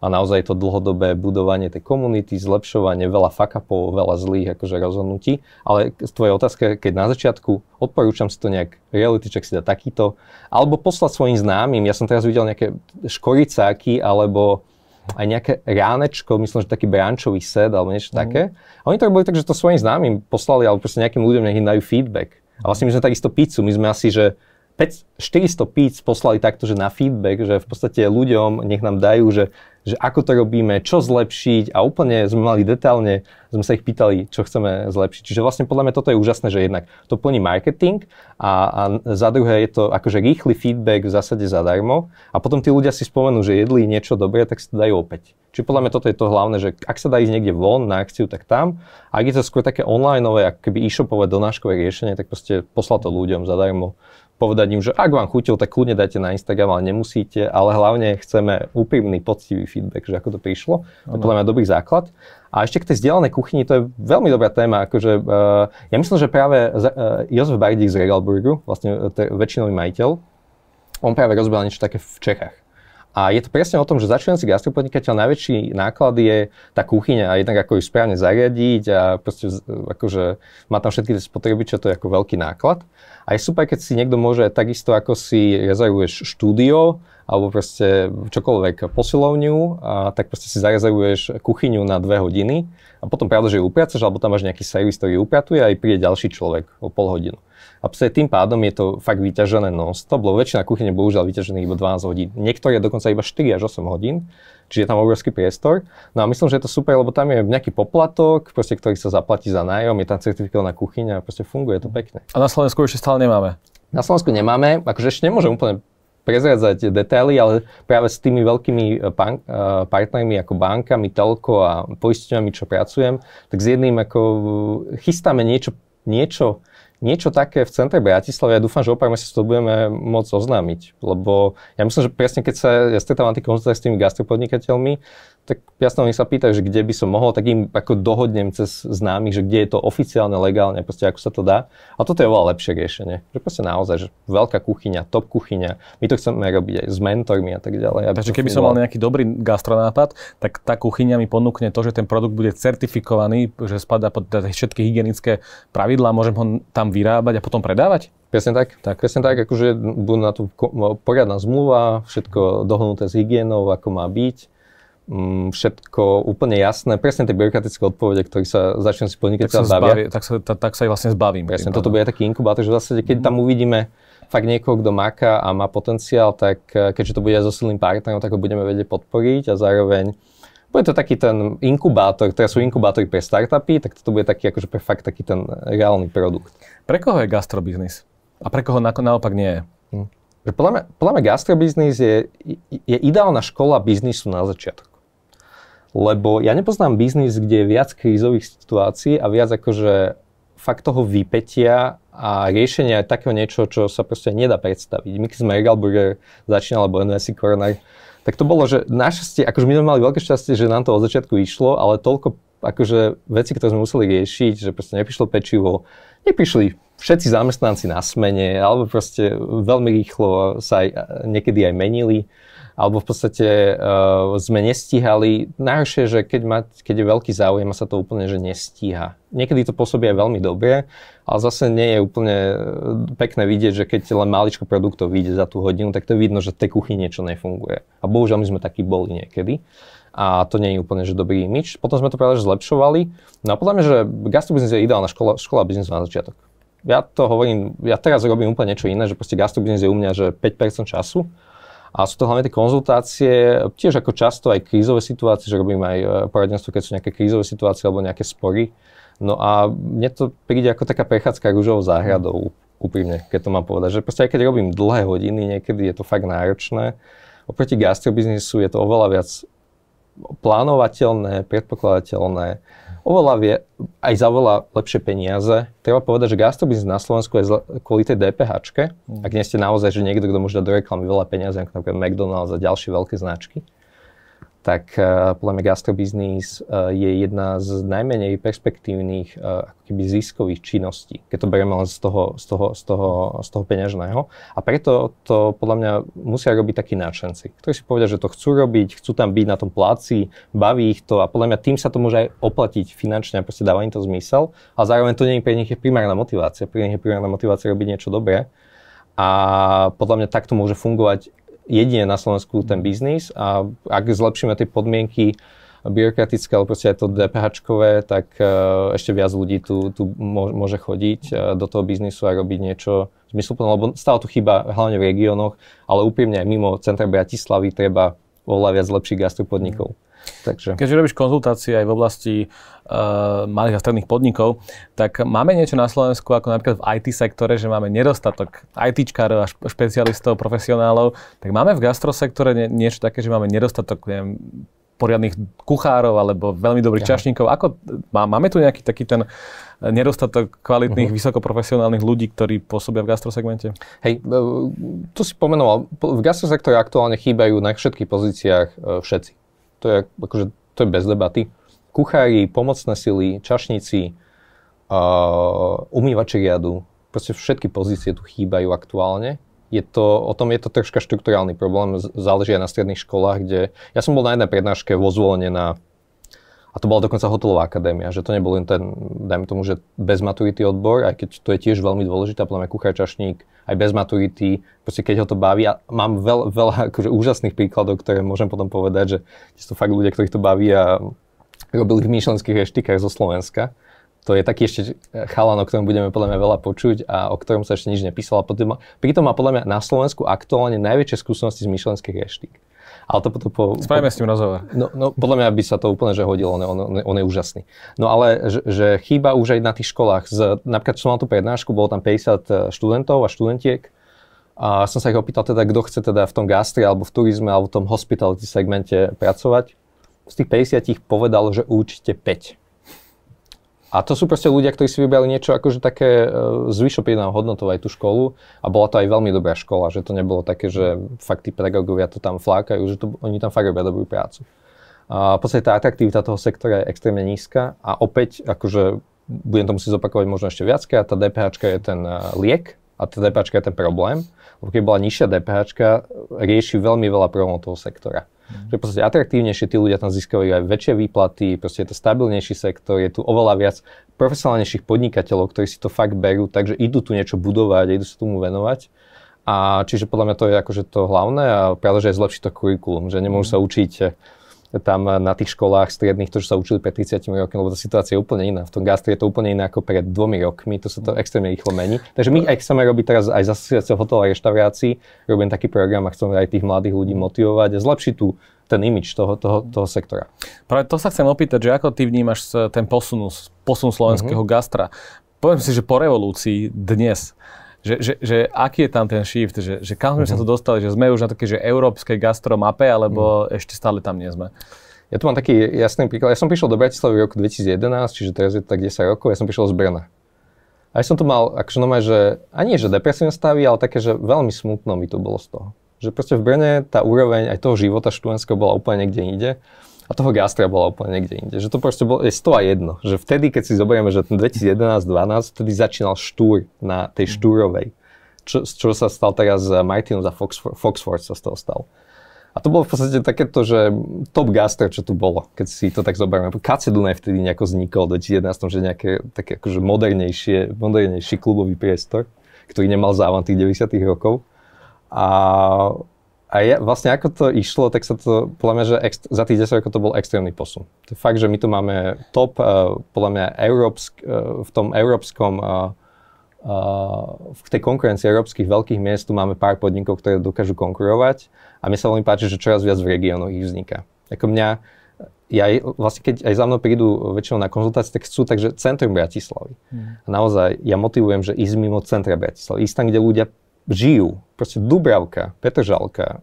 Speaker 2: A naozaj to dlhodobé budovanie tej komunity, zlepšovanie veľa fakapov, veľa zlých akože rozhodnutí. Ale z tvojej otázke, keď na začiatku odporúčam si to nejak, reality check si dať takýto, alebo poslať svojim známym. Ja som teraz videl nejaké škoricáky alebo aj nejaké ránečko, myslím, že taký brančový set alebo niečo mm. také. A oni to robili tak, že to svojim známym poslali alebo proste nejakým ľuďom nech im dajú feedback. A vlastne my sme takisto pizzu, my sme asi, že 500, 400 píc poslali takto, že na feedback, že v podstate ľuďom nech nám dajú, že že ako to robíme, čo zlepšiť a úplne sme mali detálne, sme sa ich pýtali, čo chceme zlepšiť. Čiže vlastne podľa mňa toto je úžasné, že jednak to plní marketing a, a za druhé je to akože rýchly feedback v zásade zadarmo a potom tí ľudia si spomenú, že jedli niečo dobré, tak si to dajú opäť. Čiže podľa mňa toto je to hlavné, že ak sa dá ísť niekde von na akciu, tak tam. A ak je to skôr také onlineové, ako keby e-shopové donáškové riešenie, tak proste poslať to ľuďom zadarmo povedať im, že ak vám chutil, tak kľudne dajte na Instagram, ale nemusíte, ale hlavne chceme úprimný, poctivý feedback, že ako to prišlo. To je podľa mňa dobrý základ. A ešte k tej zdieľanej kuchyni, to je veľmi dobrá téma. Akože, uh, ja myslím, že práve uh, Jozef Bardík z Regalburgu, vlastne uh, väčšinový majiteľ, on práve rozbral niečo také v Čechách. A je to presne o tom, že začínajúci gastropodnikateľ najväčší náklad je tá kuchyňa a jednak ako ju správne zariadiť a proste akože má tam všetky tie spotreby, čo to je ako veľký náklad. A je super, keď si niekto môže takisto ako si rezervuješ štúdio alebo proste čokoľvek posilovňu, a tak proste si zarezervuješ kuchyňu na dve hodiny a potom pravda, že ju upracaš alebo tam máš nejaký servis, ktorý ju upratuje a aj príde ďalší človek o pol hodinu a tým pádom je to fakt vyťažené non-stop, lebo väčšina kuchyne bohužiaľ vyťažených iba 12 hodín. Niektoré dokonca iba 4 až 8 hodín, čiže je tam obrovský priestor. No a myslím, že je to super, lebo tam je nejaký poplatok, proste, ktorý sa zaplatí za nájom, je tam certifikovaná kuchyňa a proste funguje to pekne. A na Slovensku ešte stále nemáme? Na Slovensku nemáme, akože ešte nemôžem úplne prezradzať detaily, ale práve s tými veľkými e, pan, e, partnermi ako bankami, telko a poisťovňami, čo pracujem, tak s jedným ako e, chystáme niečo, niečo niečo také v centre Bratislavy, ja dúfam, že o pár mesiacov to budeme môcť oznámiť, lebo ja myslím, že presne keď sa ja stretávam na tých konzultáciách s tými gastropodnikateľmi, tak jasno, oni sa pýtajú, že kde by som mohol, tak im ako dohodnem cez známy, že kde je to oficiálne, legálne, proste ako sa to dá. A toto je oveľa lepšie riešenie. Že proste naozaj, že veľká kuchyňa, top kuchyňa, my to chceme robiť aj s mentormi a tak ďalej. Takže keby som mal
Speaker 1: nejaký dobrý gastronápad, tak tá kuchyňa mi ponúkne to, že ten produkt bude certifikovaný, že spadá pod všetky hygienické pravidlá, môžem ho tam vyrábať a potom predávať?
Speaker 2: Presne tak, tak. presne tak, akože budú na to no, poradná zmluva, všetko dohnuté s hygienou, ako má byť Mm, všetko úplne jasné, presne tie byrokratické odpovede, ktoré sa začnem si podnikať tak sa tak, sa, tak, tak sa ich vlastne zbavím. Presne, toto bude taký inkubátor, že v zásade, keď tam mhm. uvidíme fakt niekoho, kto máka a má potenciál, tak e, keďže to bude aj so silným partnerom, tak ho budeme vedieť podporiť a zároveň bude to taký ten inkubátor, teraz sú inkubátory pre startupy, tak toto bude taký akože pre fakt taký ten reálny produkt. Pre koho je gastrobiznis? A pre koho na, naopak nie je? Hm. Podľa mňa, podľa mňa gastrobiznis je, je ideálna škola biznisu na začiatok lebo ja nepoznám biznis, kde je viac krízových situácií a viac akože fakt toho vypetia a riešenia takého niečo, čo sa proste nedá predstaviť. My keď sme Regalburger začínali, alebo NSI Corner, tak to bolo, že našťastie, akože my sme mali veľké šťastie, že nám to od začiatku išlo, ale toľko akože veci, ktoré sme museli riešiť, že proste neprišlo pečivo, neprišli všetci zamestnanci na smene, alebo proste veľmi rýchlo sa aj, niekedy aj menili alebo v podstate uh, sme nestíhali. Najhoršie je, že keď, má, keď je veľký záujem, sa to úplne že nestíha. Niekedy to pôsobí aj veľmi dobre, ale zase nie je úplne eh, pekné vidieť, že keď len maličko produktov vyjde za tú hodinu, tak to je vidno, že v tej kuchyni niečo nefunguje. A bohužiaľ my sme takí boli niekedy a to nie je úplne že dobrý imič. Potom sme to práve zlepšovali. No a podľa mňa, že gastrobiznis je ideálna škola, škola biznisu na začiatok. Ja to hovorím, ja teraz robím úplne niečo iné, že proste gastrobiznis je u mňa že 5% času a sú to hlavne tie konzultácie, tiež ako často aj krízové situácie, že robím aj e, poradenstvo, keď sú nejaké krízové situácie alebo nejaké spory. No a mne to príde ako taká prechádzka rúžovou záhradou, úprimne, keď to mám povedať. Že proste aj keď robím dlhé hodiny, niekedy je to fakt náročné. Oproti gastrobiznisu je to oveľa viac plánovateľné, predpokladateľné oveľa vie, aj za veľa lepšie peniaze. Treba povedať, že gastrobiznis na Slovensku je zl- kvôli tej DPH. Mm. Ak nie ste naozaj, že niekto, kto môže dať do reklamy veľa peniazy, ako napríklad McDonald's a ďalšie veľké značky, tak eh, podľa mňa gastrobiznis eh, je jedna z najmenej perspektívnych eh, ako keby ziskových činností, keď to berieme len z toho, z toho, z toho, z toho peňažného. A preto to podľa mňa musia robiť takí náčenci, ktorí si povedia, že to chcú robiť, chcú tam byť na tom pláci, baví ich to a podľa mňa tým sa to môže aj oplatiť finančne a proste dáva im to zmysel. A zároveň to nie je pre nich je primárna motivácia. Pre nich je primárna motivácia robiť niečo dobré. A podľa mňa takto môže fungovať jedine na Slovensku ten biznis a ak zlepšíme tie podmienky byrokratické, ale proste aj to dph tak eh, ešte viac ľudí tu, tu môže chodiť eh, do toho biznisu a robiť niečo zmysluplné, lebo stále tu chyba hlavne v regiónoch, ale úprimne aj mimo centra Bratislavy treba oveľa viac lepších gastropodnikov. Takže. Keďže robíš konzultácie aj v oblasti uh,
Speaker 1: malých a stredných podnikov, tak máme niečo na Slovensku, ako napríklad v IT sektore, že máme nedostatok ITčkárov a špecialistov, profesionálov, tak máme v gastrosektore nie, niečo také, že máme nedostatok neviem, poriadnych kuchárov alebo veľmi dobrých ja. čašníkov. Ako, má, máme tu nejaký taký ten eh, nedostatok kvalitných, uh-huh. vysokoprofesionálnych ľudí, ktorí pôsobia v
Speaker 2: gastrosegmente? Hej, eh, to si pomenoval. V gastrosektore aktuálne chýbajú na všetkých pozíciách všetci. To je, akože, to je bez debaty. Kuchári, pomocné sily, čašníci, uh, umývači riadu, proste všetky pozície tu chýbajú aktuálne. Je to, o tom je to troška štruktúrálny problém, záleží aj na stredných školách, kde ja som bol na jednej prednáške vo na a to bola dokonca hotelová akadémia, že to nebol len ten, dajme tomu, že bez maturity odbor, aj keď to je tiež veľmi dôležité, podľa mňa kuchár čašník, aj bez maturity, proste keď ho to baví a mám veľ, veľa akože úžasných príkladov, ktoré môžem potom povedať, že sú fakt ľudia, ktorých to baví a robili v myšlenských reštikách zo Slovenska. To je taký ešte chalan, o ktorom budeme podľa mňa veľa počuť a o ktorom sa ešte nič nepísalo. Pritom má podľa mňa na Slovensku aktuálne najväčšie skúsenosti z myšlenských reštík. Ale to potom... Po, Spravíme po, s ním rozhovor. No, no, podľa mňa by sa to úplne že hodilo, on, on, on je úžasný. No ale že, že chýba už aj na tých školách. Z, napríklad som mal tú prednášku, bolo tam 50 eh, študentov a študentiek. A som sa ich opýtal teda, kto chce teda v tom gastri alebo v turizme alebo v tom hospitality segmente pracovať. Z tých 50 ich povedalo, že určite 5. A to sú proste ľudia, ktorí si vybrali niečo akože také e, vyššou hodnotou aj tú školu a bola to aj veľmi dobrá škola, že to nebolo také, že fakt tí pedagógovia to tam flákajú, že to, oni tam fakt robia dobrú prácu. A v podstate tá atraktivita toho sektora je extrémne nízka a opäť, akože budem to musieť zopakovať možno ešte viackrát, tá DPH je ten e, liek a tá DPH je ten problém, lebo keď bola nižšia DPH, rieši veľmi veľa problémov toho sektora. Mm. Že v podstate atraktívnejšie tí ľudia tam získajú aj väčšie výplaty, proste je to stabilnejší sektor, je tu oveľa viac profesionálnejších podnikateľov, ktorí si to fakt berú, takže idú tu niečo budovať, idú sa tomu venovať. A čiže podľa mňa to je akože to hlavné a práve, že je zlepšiť to kurikulum, že nemôžu mm. sa učiť tam na tých školách striedných, to, čo sa učili pred 30 rokmi, lebo tá situácia je úplne iná. V tom gastri je to úplne iné ako pred dvomi rokmi, to sa to mm. extrémne rýchlo mení. Takže my aj chceme robiť teraz aj zase hotel a reštaurácií, robím taký program a chceme aj tých mladých ľudí mm. motivovať a zlepšiť tú ten imič toho, toho, toho sektora.
Speaker 1: Práve to sa chcem opýtať, že ako ty vnímaš eh, ten posun, posun mhm. slovenského mm-hmm. gastra. Poviem si, že po revolúcii dnes že, že, že aký je tam ten shift, že, že kam sme uh-huh. sa to mhm. dostali, že sme už na také, že európskej gastromape, alebo
Speaker 2: uh-huh. ešte stále tam nie sme? Ja tu mám taký jasný príklad. Ja som prišiel do Bratislavy v roku 2011, čiže teraz je to tak 10 rokov, ja som prišiel z Brna. A ja som tu mal, akože normálne, že, ani že depresívne stavy, ale také, že veľmi smutno mi to bolo z toho. Že proste v Brne tá úroveň aj toho života študentského bola úplne niekde inde. A toho gastria bola úplne niekde inde. Že to proste bolo, je to a jedno. Že vtedy, keď si zoberieme, že 2011-2012, vtedy začínal štúr na tej mhm. štúrovej. Čo, čo sa stal teraz s Martinom za Foxford, Foxford sa z toho stal. A to bolo v podstate takéto, že top gastro, čo tu bolo, keď si to tak zoberieme. Kacedun Dunaj vtedy nejako vznikol v 2011, že nejaké také akože modernejšie, modernejší klubový priestor, ktorý nemal závan tých 90 rokov. A a ja, vlastne ako to išlo, tak sa to, podľa mňa, že ext- za tých 10 rokov to bol extrémny posun. To je fakt, že my tu máme top, uh, podľa mňa, európsk, uh, v tom európskom, uh, uh, v tej konkurencii európskych veľkých miest tu máme pár podnikov, ktoré dokážu konkurovať a mne sa veľmi páči, že čoraz viac v regiónoch ich vzniká. Ako mňa, ja vlastne keď aj za mnou prídu väčšinou na konzultácie, tak chcú takže centrum Bratislavy. Mm. A naozaj ja motivujem, že ísť mimo centra Bratislavy, ísť tam, kde ľudia žijú, proste Dubravka, Petržalka,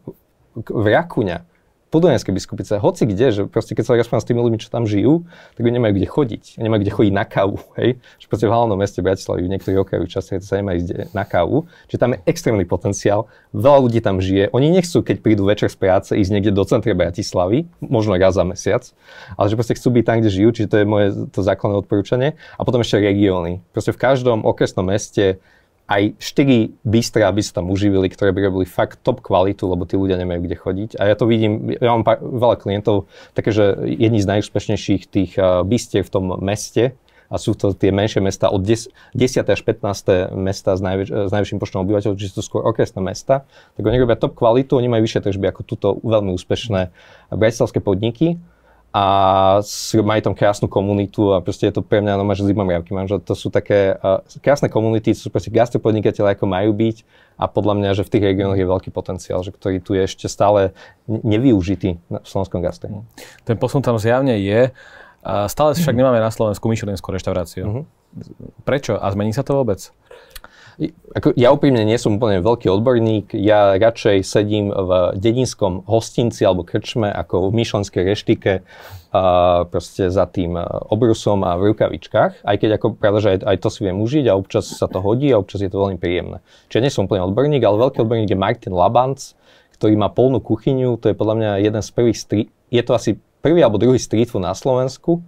Speaker 2: Vrakuňa, Podunajské biskupice, hoci kde, že proste keď sa rozprávam s tými ľuďmi, čo tam žijú, tak oni nemajú kde chodiť, nemajú kde chodiť na kávu, hej. Že proste v hlavnom meste Bratislavy, v niektorých okrajových častiach sa nemajú kde na kávu, čiže tam je extrémny potenciál, veľa ľudí tam žije, oni nechcú, keď prídu večer z práce, ísť niekde do centra Bratislavy, možno raz za mesiac, ale že proste chcú byť tam, kde žijú, čiže to je moje to základné odporúčanie. A potom ešte regióny. Proste v každom okresnom meste aj štyri bystra, aby sa tam uživili, ktoré by robili fakt top kvalitu, lebo tí ľudia nemajú kde chodiť. A ja to vidím, ja mám pár, veľa klientov, takéže jedni z najúspešnejších tých eh, bystier v tom meste, a sú to tie menšie mesta od 10, až 15 mesta s, najväč, s najvyšším počtom obyvateľov, čiže sú skôr okresné mesta, tak oni robia top kvalitu, oni majú vyššie tržby ako tuto veľmi úspešné bratislavské podniky a s, majú tam krásnu komunitu a proste je to pre mňa, no máš zima mravky, mám, že to sú také uh, krásne komunity, sú proste gastropodnikateľe, ako majú byť a podľa mňa, že v tých regiónoch je veľký potenciál, že ktorý tu je ešte stále nevyužitý v slovenskom gastre. Mhm. Ten posun tam zjavne je. A stále však nemáme na Slovensku myšelinskú reštauráciu. Uh-huh. Prečo? A zmení sa to vôbec? Ako, ja úprimne nie som úplne veľký odborník, ja radšej sedím v dedinskom hostinci alebo krčme ako v myšlenskej reštike a proste za tým e, obrusom a v rukavičkách, aj keď ako pravda, že aj, aj to si viem užiť a občas sa to hodí a občas je to veľmi príjemné. Čiže nie som úplne odborník, ale veľký odborník je Martin Labanc, ktorý má polnú kuchyňu, to je podľa mňa jeden z prvých, stri- je to asi prvý alebo druhý street food na Slovensku,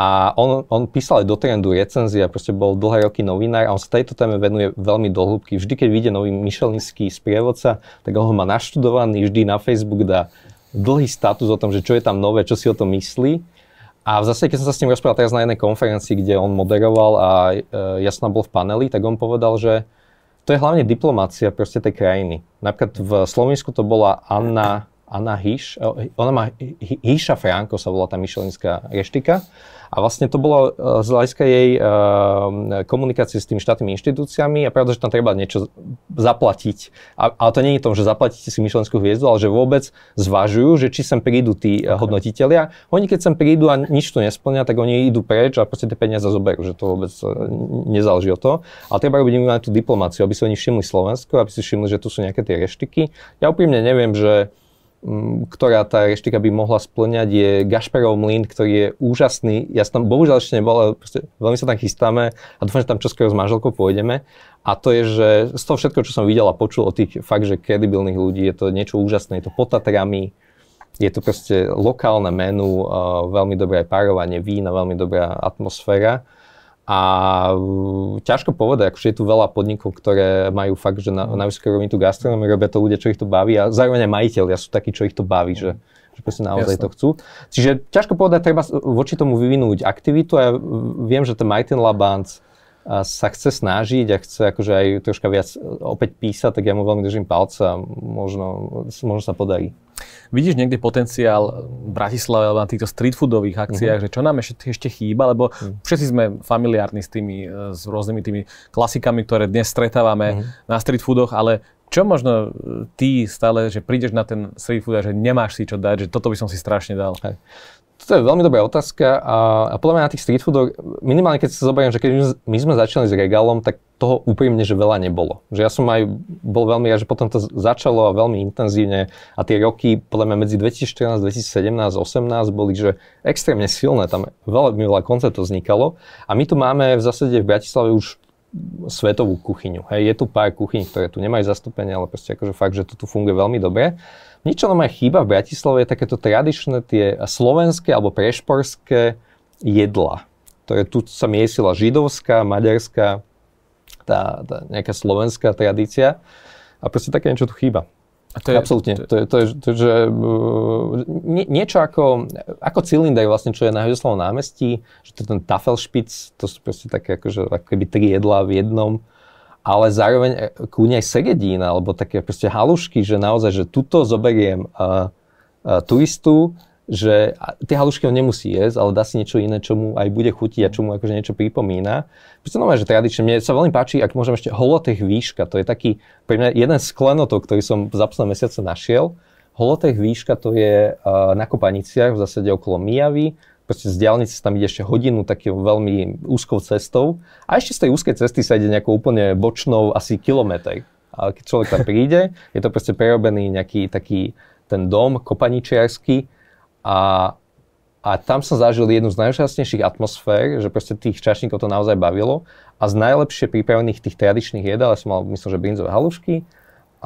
Speaker 2: a on, on písal aj do trendu recenzie, proste bol dlhé roky novinár a on sa tejto téme venuje veľmi dohlbky. Vždy, keď vyjde nový Michelinský sprievodca, tak on ho má naštudovaný, vždy na Facebook dá dlhý status o tom, že čo je tam nové, čo si o tom myslí. A v zase, keď som sa s ním rozprával teraz na jednej konferencii, kde on moderoval a e, ja som bol v paneli, tak on povedal, že to je hlavne diplomácia proste tej krajiny. Napríklad v Slovensku to bola Anna Anna Hiš, e, ona má Hiša Franko sa volá tá myšelinská reštika. A vlastne to bolo e, z hľadiska jej e, komunikácie s tými štátnymi inštitúciami a pravda, že tam treba niečo zaplatiť. A, ale to nie je to, že zaplatíte si myšlenskú hviezdu, ale že vôbec zvažujú, že či sem prídu tí okay. hodnotitelia. Oni keď sem prídu a nič to nesplňa, tak oni idú preč a proste tie peniaze zoberú, že to vôbec nezáleží o to. Ale treba robiť minimálne tú diplomáciu, aby si oni všimli Slovensko, aby si všimli, že tu sú nejaké tie reštiky. Ja úprimne neviem, že Mm, ktorá tá reštika by mohla splňať, je Gašperov mlyn, ktorý je úžasný. Ja tam bohužiaľ ešte nebol, ale proste veľmi sa tam chystáme a dúfam, že tam čoskoro s manželkou pôjdeme. A to je, že z toho všetko, čo som videl a počul od tých fakt, že kredibilných ľudí, je to niečo úžasné, je to pod Tatrami, je to proste lokálne menu, veľmi dobré párovanie vína, veľmi dobrá atmosféra. A mm, ťažko povedať, akože je tu veľa podnikov, ktoré majú fakt, že na, na vysokej rovni tú gastronómiu, robia to ľudia, čo ich to baví a zároveň aj majiteľia sú takí, čo ich to baví, že, že proste naozaj Jasne. to chcú. Čiže ťažko povedať, treba voči tomu vyvinúť aktivitu a ja viem, že ten Martin Labant sa chce snažiť a chce akože aj troška viac e, opäť písať, tak ja mu veľmi držím palca a možno, možno sa podarí. Vidíš niekde
Speaker 1: potenciál e, v Bratislave alebo na týchto street foodových akciách, mm-hmm. že čo nám ešte, ešte chýba, lebo mm. všetci sme familiárni s tými, e, s rôznymi tými klasikami, ktoré dnes stretávame mm-hmm. na street foodoch, ale čo možno ty stále, že prídeš na ten street food a že nemáš si čo dať,
Speaker 2: že toto by som si strašne dal? Hej to je veľmi dobrá otázka a, a podľa mňa na tých street foodoch, minimálne keď sa zoberiem, že keď my sme začali s regálom, tak toho úprimne, že veľa nebolo. Že ja som aj bol veľmi rád, že potom to začalo a veľmi intenzívne a tie roky podľa mňa medzi 2014, 2017, 2018 boli, že extrémne silné, tam veľmi veľa konceptov vznikalo a my tu máme v zásade v Bratislave už svetovú kuchyňu. Hej, je tu pár kuchyň, ktoré tu nemajú zastúpenie, ale proste akože fakt, že to tu funguje veľmi dobre. Niečo nám aj chýba v Bratislave, je takéto tradičné tie slovenské alebo prešporské jedla, ktoré tu sa miesila židovská, maďarská, tá, tá nejaká slovenská tradícia. A proste také niečo tu chýba. A to je, Absolutne. To je, to je, to je, to je že, e, nie, niečo ako, ako cylinder vlastne, čo je na Hviezdoslavom námestí, že to je ten Tafelšpic, to sú proste také akože, ako keby tri jedlá v jednom ale zároveň e, kúň aj Segedín, alebo také proste halušky, že naozaj, že tuto zoberiem uh, uh, turistu, že tie halušky on nemusí jesť, ale dá si niečo iné, čo mu aj bude chutiť a čo mu akože niečo pripomína. Proste no, že tradične mne sa veľmi páči, ak môžem ešte holotech výška, to je taký pre mňa jeden z klenotov, ktorý som za posledné mesiace našiel. Holotech výška to je uh, na Kopaniciach, v zásade okolo Mijavy, proste z diálnice tam ide ešte hodinu takým veľmi úzkou cestou a ešte z tej úzkej cesty sa ide nejakou úplne bočnou asi kilometr. A keď človek tam príde, je to proste prerobený nejaký taký ten dom kopaničiarsky a, a tam som zažil jednu z najšťastnejších atmosfér, že proste tých čašníkov to naozaj bavilo a z najlepšie pripravených tých tradičných jedál, ja som mal myslím, že brinzové halušky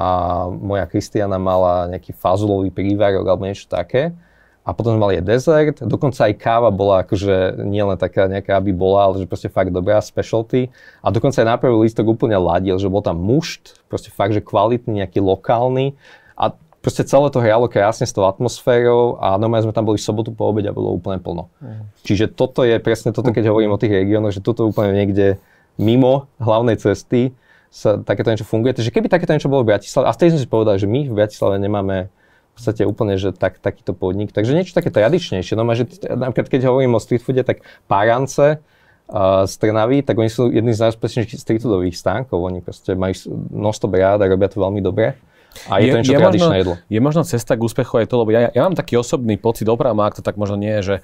Speaker 2: a moja Kristiana mala nejaký fazulový prívarok alebo niečo také a potom sme mali aj desert, dokonca aj káva bola akože nielen taká nejaká, aby bola, ale že proste fakt dobrá specialty. A dokonca aj nápravý lístok úplne ladil, že bol tam mušt, proste fakt, že kvalitný, nejaký lokálny. A proste celé to hralo krásne s tou atmosférou a normálne sme tam boli v sobotu po obede a bolo úplne plno. Mm. Čiže toto je presne toto, keď hovorím o tých regiónoch, že toto úplne niekde mimo hlavnej cesty sa takéto niečo funguje. Takže keby takéto niečo bolo v Bratislave, a vtedy sme si povedali, že my v Bratislave nemáme podstate úplne, že tak, takýto podnik. Takže niečo také tradičnejšie. No, že napríklad, keď hovorím o street foode, tak párance uh, z Trnavy, tak oni sú jedni z najúspešnejších street foodových stánkov. Oni proste majú množstvo rád a robia to veľmi dobre. A je, je to niečo je tradičné možno, jedlo. Je možno cesta k úspechu aj to, lebo ja, ja mám
Speaker 1: taký osobný pocit, opravom, ak to tak možno nie je, že,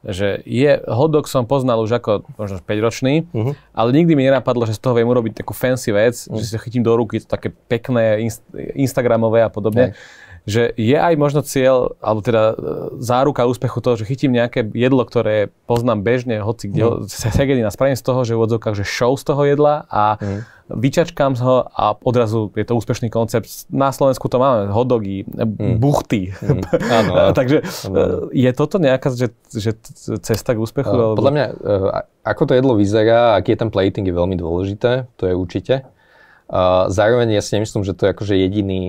Speaker 1: že je, hodok som poznal už ako možno 5-ročný, uh-huh. Mhm. ale nikdy mi nenapadlo, že z toho viem urobiť takú fancy vec, uh-huh. že mhm. si to chytím do ruky, to také pekné, inst- instagramové a podobne. Uh-huh že je aj možno cieľ, alebo teda e, záruka úspechu toho, že chytím nejaké jedlo, ktoré poznám bežne, hoci kde mm. sa segedina, spravím z toho, že v odzokách, že show z toho jedla a mm. vyčačkám z ho a odrazu je to úspešný koncept. Na Slovensku to máme, hodogy, mm. buchty. Mm. Áno, áno. Takže e, áno. je toto nejaká že, že cesta k úspechu? Podľa alebo... Podľa mňa, e,
Speaker 2: ako to jedlo vyzerá, aký je ten plating je veľmi dôležité, to je určite zároveň ja si nemyslím, že to je akože jediný,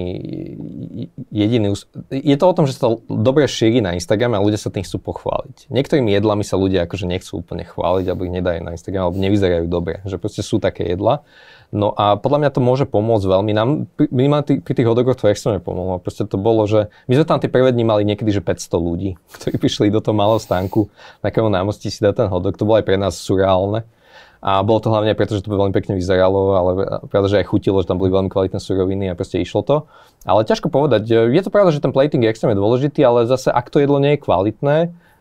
Speaker 2: jediný... Je to o tom, že sa to dobre šíri na Instagrame a ľudia sa tým chcú pochváliť. Niektorými jedlami sa ľudia akože nechcú úplne chváliť, alebo ich nedajú na Instagram, alebo nevyzerajú dobre. Že proste sú také jedla. No a podľa mňa to môže pomôcť veľmi. Nám, máme tý, pri tých hodokoch to extrémne pomohlo. Proste to bolo, že my sme tam tie prvé dni mali niekedy, že 500 ľudí, ktorí prišli do toho malého stánku na Krvom námostí si dá ten hodok. To bolo aj pre nás surreálne a bolo to hlavne preto, že to veľmi pekne vyzeralo, ale pravda, že aj chutilo, že tam boli veľmi kvalitné suroviny a proste išlo to. Ale ťažko povedať, je to pravda, že ten plating je extrémne dôležitý, ale zase ak to jedlo nie je kvalitné,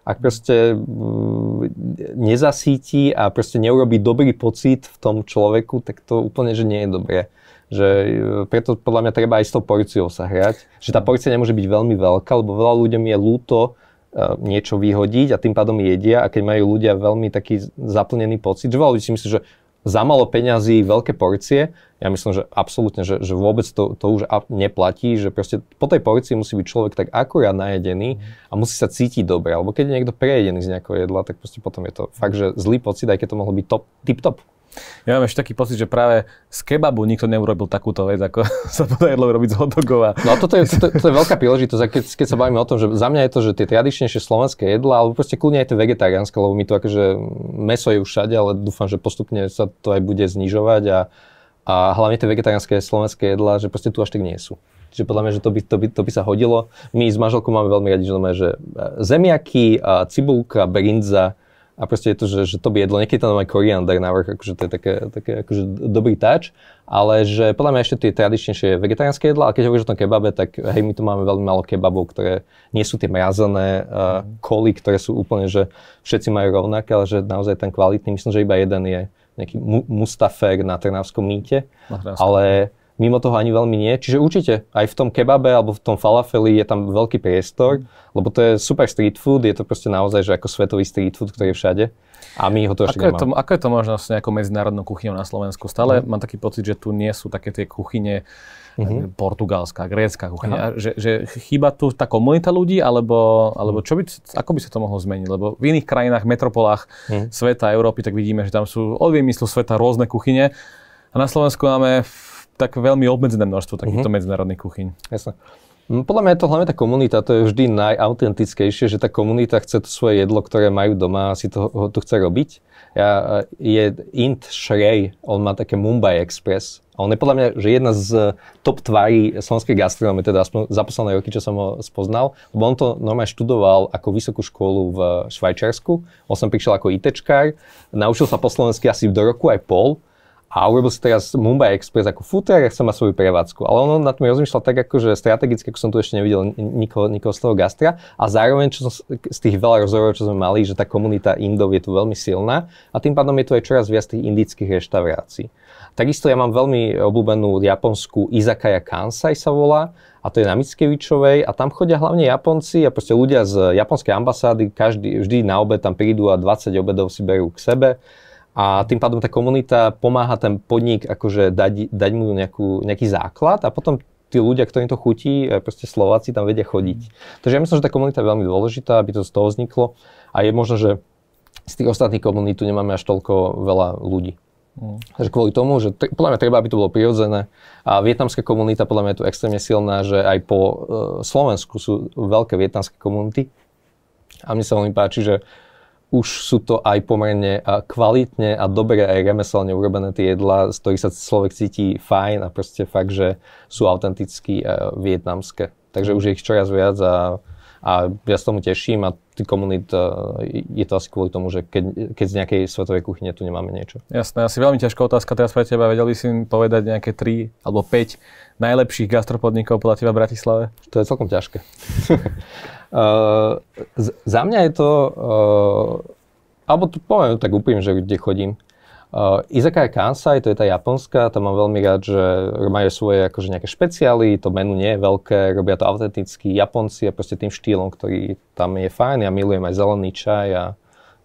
Speaker 2: ak proste mm, nezasíti a proste neurobi dobrý pocit v tom človeku, tak to úplne, že nie je dobré. Že e, preto podľa mňa treba aj s tou porciou sa hrať. Že tá porcia nemôže byť veľmi veľká, lebo veľa ľuďom je ľúto, E, niečo vyhodiť a tým pádom jedia a keď majú ľudia veľmi taký zaplnený pocit, že si myslí, že za malo peňazí, veľké porcie, ja myslím, že absolútne, že, že vôbec to, to už neplatí, že proste po tej porcii musí byť človek tak akurát najedený a musí sa cítiť dobre, alebo keď je niekto prejedený z nejakého jedla, tak proste potom je to fakt, že zlý pocit, aj keď to mohlo byť top, tip-top. Ja mám ešte taký pocit, že práve z kebabu nikto neurobil takúto vec,
Speaker 1: ako sa podarilo robiť z hotdogova. No a toto je, toto, toto
Speaker 2: je veľká príležitosť, keď, keď sa bavíme o tom, že za mňa je to, že tie tradičnejšie slovenské jedla, alebo proste kľudne aj tie vegetariánske, lebo my to akože meso je už všade, ale dúfam, že postupne sa to aj bude znižovať a, a hlavne tie vegetariánske slovenské jedlá, že proste tu až tak nie sú. Čiže podľa mňa, že to by, to by, to by sa hodilo. My s manželkou máme veľmi radi, že, že e, zemiaky, a cibulka, brinza, a proste je to, že, že to by jedlo. Niekedy tam aj koriander návrh, akože to je také, také akože dobrý táč. ale že podľa mňa ešte tie tradičnejšie vegetariánske jedla, ale keď hovoríš o tom kebabe, tak hej, my tu máme veľmi málo kebabov, ktoré nie sú tie mrazené uh, koly, ktoré sú úplne, že všetci majú rovnaké, ale že naozaj ten kvalitný, myslím, že iba jeden je nejaký mu- mustafer na trnavskom mýte, na trnavskom. ale mimo toho ani veľmi nie. Čiže určite aj v tom kebabe alebo v tom falafeli je tam veľký priestor, lebo to je super street food, je to proste naozaj že ako svetový street food, ktorý je všade. A my ho to ešte ako nemáme. Je to,
Speaker 1: ako je to možno s nejakou medzinárodnou kuchyňou na Slovensku? Stále mm. mám taký pocit, že tu nie sú také tie kuchyne mm-hmm. portugalská, grécka kuchyňa. Že, že chýba tu tá komunita ľudí, alebo, alebo mhm. čo by, ako by sa to mohlo zmeniť? Lebo v iných krajinách, metropolách mm. sveta, Európy, tak vidíme, že tam sú od vymyslu sveta rôzne kuchyne. A na Slovensku máme tak veľmi obmedzené množstvo takýchto uh-huh. medzinárodných kuchyň. Jasné.
Speaker 2: Mm, podľa mňa je to hlavne tá komunita, to je vždy najautentickejšie, že tá komunita chce to svoje jedlo, ktoré majú doma a si to, ho tu chce robiť. Ja, e, je Int Shrey, on má také Mumbai Express. A on je podľa mňa, že jedna z e, top tvári slovenskej gastronomie, teda aspoň za posledné roky, čo som ho spoznal, lebo on to normálne študoval ako vysokú školu v Švajčiarsku. On som prišiel ako ITčkár, naučil sa po slovensky asi do roku aj pol a urobil si teraz Mumbai Express ako footer a chce mať svoju prevádzku. Ale ono nad tom rozmýšľal tak akože strategicky, ako som tu ešte nevidel nikoho, nikoho z toho gastra. A zároveň čo som, z tých veľa rozhovorov, čo sme mali, že tá komunita Indov je tu veľmi silná a tým pádom je tu aj čoraz viac tých indických reštaurácií. Takisto ja mám veľmi obľúbenú japonskú Izakaya Kansai sa volá a to je na Mickevičovej a tam chodia hlavne Japonci a proste ľudia z japonskej ambasády, každý, vždy na obed tam prídu a 20 obedov si berú k sebe a tým pádom tá komunita pomáha ten podnik akože dať, dať mu nejakú, nejaký základ a potom tí ľudia, ktorým to chutí, e, proste Slováci tam vedia chodiť. Mm. Takže ja myslím, že tá komunita je veľmi dôležitá, aby to z toho vzniklo a je možno, že z tých ostatných komunít tu nemáme až toľko veľa ľudí. Mm. Takže kvôli tomu, že t- podľa mňa treba, aby to bolo prirodzené. A vietnamská komunita podľa mňa je tu extrémne silná, že aj po e, Slovensku sú veľké vietnamské komunity. A mne sa veľmi páči, že už sú to aj pomerne kvalitne a dobre aj remeselne urobené tie jedlá, z ktorých sa človek cíti fajn a proste fakt, že sú autenticky e, vietnamské. Takže už je ich čoraz viac a, a ja sa tomu teším a tých komunit e, je to asi kvôli tomu, že keď, keď z nejakej svetovej kuchyne tu nemáme niečo.
Speaker 1: Jasné, asi veľmi ťažká otázka teraz pre teba. Vedeli si povedať nejaké 3 alebo 5
Speaker 2: najlepších gastropodnikov podľa teba v Bratislave? To je celkom ťažké. Uh, za mňa je to, uh, alebo to poviem tak úplne, že kde chodím. Uh, eh, Izakaya Kansai, to je tá japonská, tam mám veľmi rád, že majú svoje akože nejaké špeciály, to menu nie je veľké, robia to autenticky Japonci a proste tým štýlom, ktorý tam je fajn. Ja milujem aj zelený čaj a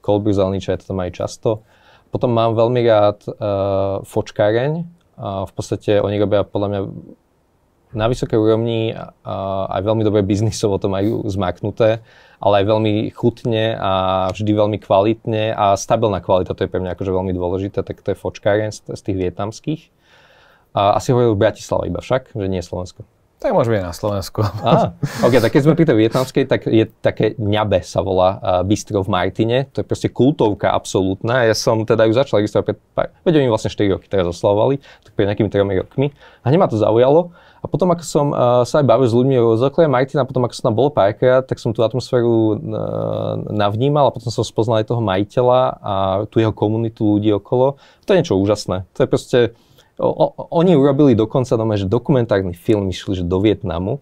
Speaker 2: kolbu zelený čaj, to tam aj často. Potom mám veľmi rád uh, fočkáreň, uh, v podstate oni robia podľa mňa na vysokej úrovni aj veľmi dobre biznisovo to majú zmaknuté, ale aj veľmi chutne a vždy veľmi kvalitne a stabilná kvalita, to je pre mňa akože veľmi dôležité, tak to je fočkáren z, z tých vietnamských. A asi hovoril v Bratislave iba však, že nie Slovensko.
Speaker 1: Tak môžeme aj na Slovensku.
Speaker 2: Á, ok, tak keď sme pri tej vietnamskej, tak je také ňabe sa volá uh, bistro v Martine. To je proste kultovka absolútna. Ja som teda ju začal registrovať pred pár, veď oni vlastne 4 roky teraz oslavovali, tak pred nejakými 3 rokmi. A nemá to zaujalo. A potom, ako som uh, sa aj bavil s ľuďmi z okolia Majtina, potom ako som tam bol párkrát, tak som tú atmosféru uh, navnímal a potom som spoznal aj toho majiteľa a tú jeho komunitu ľudí okolo. To je niečo úžasné. To je proste... O, oni urobili dokonca doma, že dokumentárny film išli že do Vietnamu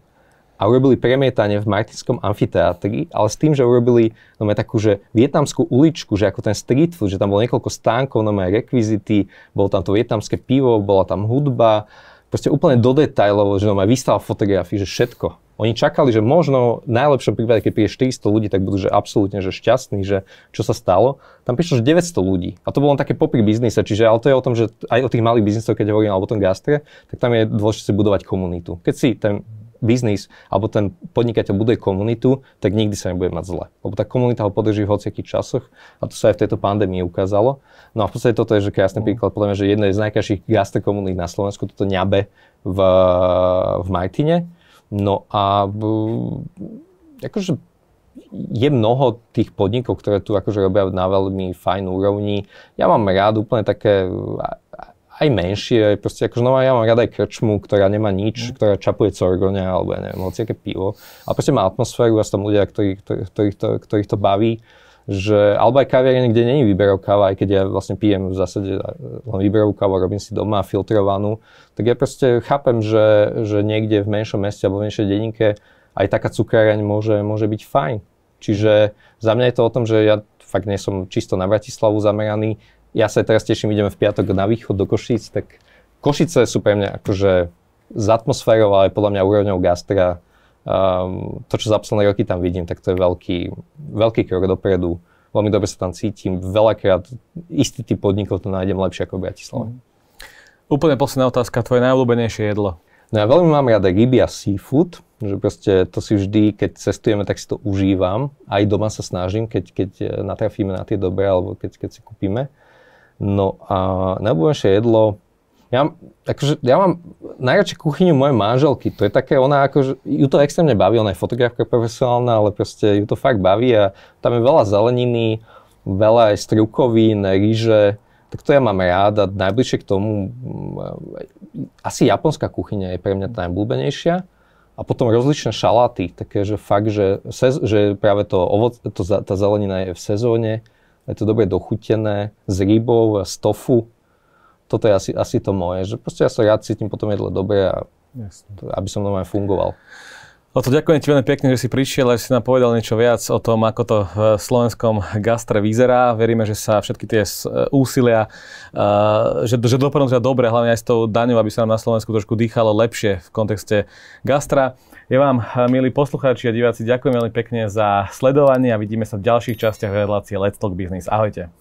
Speaker 2: a urobili premietanie v Martinskom amfiteátri, ale s tým, že urobili no, takú, že vietnamskú uličku, že ako ten street food, že tam bolo niekoľko stánkov, no rekvizity, bolo tam to vietnamské pivo, bola tam hudba, proste úplne do detajlov, že aj vystával fotografií, že všetko. Oni čakali, že možno v najlepšom prípade, keď príde 400 ľudí, tak budú že absolútne že šťastní, že čo sa stalo. Tam prišlo, že 900 ľudí. A to bolo len také popri biznise, čiže ale to je o tom, že aj o tých malých biznisoch, keď hovorím, alebo o tom gastre, tak tam je dôležité budovať komunitu. Keď si ten biznis alebo ten podnikateľ buduje komunitu, tak nikdy sa nebude mať zle. Lebo tá komunita ho podrží v hociakých časoch a to sa aj v tejto pandémii ukázalo. No a v podstate toto je že krásny mhm. príklad, podľa mňa, že jedna z najkrajších komunít na Slovensku, toto ňabe v, v Majtine. No a akože je mnoho tých podnikov, ktoré tu akože robia na veľmi fajn úrovni. Ja mám rád úplne také aj menšie, proste akože no ja mám rada aj krčmu, ktorá nemá nič, mm. ktorá čapuje corgoňa alebo ja neviem, aké pivo. A proste má atmosféru a sú tam ľudia, ktorých, ktorých, ktorých, to, ktorých to baví že alebo aj kaviareň, kde není výberov káva, aj keď ja vlastne pijem v zásade eh, len výberovú kávu, robím si doma filtrovanú, tak ja proste chápem, že, že niekde v menšom meste alebo v menšej denníke aj taká cukráreň môže, môže byť fajn. Čiže za mňa je to o tom, že ja fakt nie som čisto na Bratislavu zameraný, ja sa teraz teším, ideme v piatok na východ do Košíc, tak Košice sú pre mňa akože z atmosférou, ale podľa mňa úrovňou gastra. Um, to, čo za posledné roky tam vidím, tak to je veľký, veľký krok dopredu. Veľmi dobre sa tam cítim. Veľakrát istý typ podnikov to nájdem lepšie ako v Bratislave. Mm. Úplne posledná otázka, tvoje najobľúbenejšie jedlo? No ja veľmi mám rada ryby a seafood, že proste to si vždy, keď cestujeme, tak si to užívam. Aj doma sa snažím, keď, keď eh, natrafíme na tie dobré, alebo keď, keď si kúpime. No a najobľúbenejšie jedlo, ja, akože, ja mám najradšej kuchyňu mojej manželky. To je také, ona akože, ju to extrémne baví, ona je fotografka profesionálna, ale proste ju to fakt baví a tam je veľa zeleniny, veľa aj strukovín, ríže, tak to ja mám rád a najbližšie k tomu mm, asi japonská kuchyňa je pre mňa tá najblúbenejšia. A potom rozličné šaláty, také, že fakt, že, sez, že práve to, ovoc, to, tá zelenina je v sezóne, je to dobre dochutené, s rybou a z tofu. Toto je asi, asi to moje, že proste ja sa rád cítim po jedle dobre a to, aby som normálne fungoval. to ďakujem ti veľmi pekne, že si prišiel a že si nám povedal niečo
Speaker 1: viac o tom, ako to v eh, slovenskom gastre vyzerá. Veríme, že sa všetky tie eh, úsilia, eh, že, že dopadnú teda dobre, hlavne aj s tou daňou, aby sa nám na Slovensku trošku dýchalo lepšie v kontexte gastra. Ja vám, eh, milí poslucháči a diváci, ďakujem veľmi pekne za sledovanie a vidíme sa v ďalších častiach relácie Let's Talk Business. Ahojte.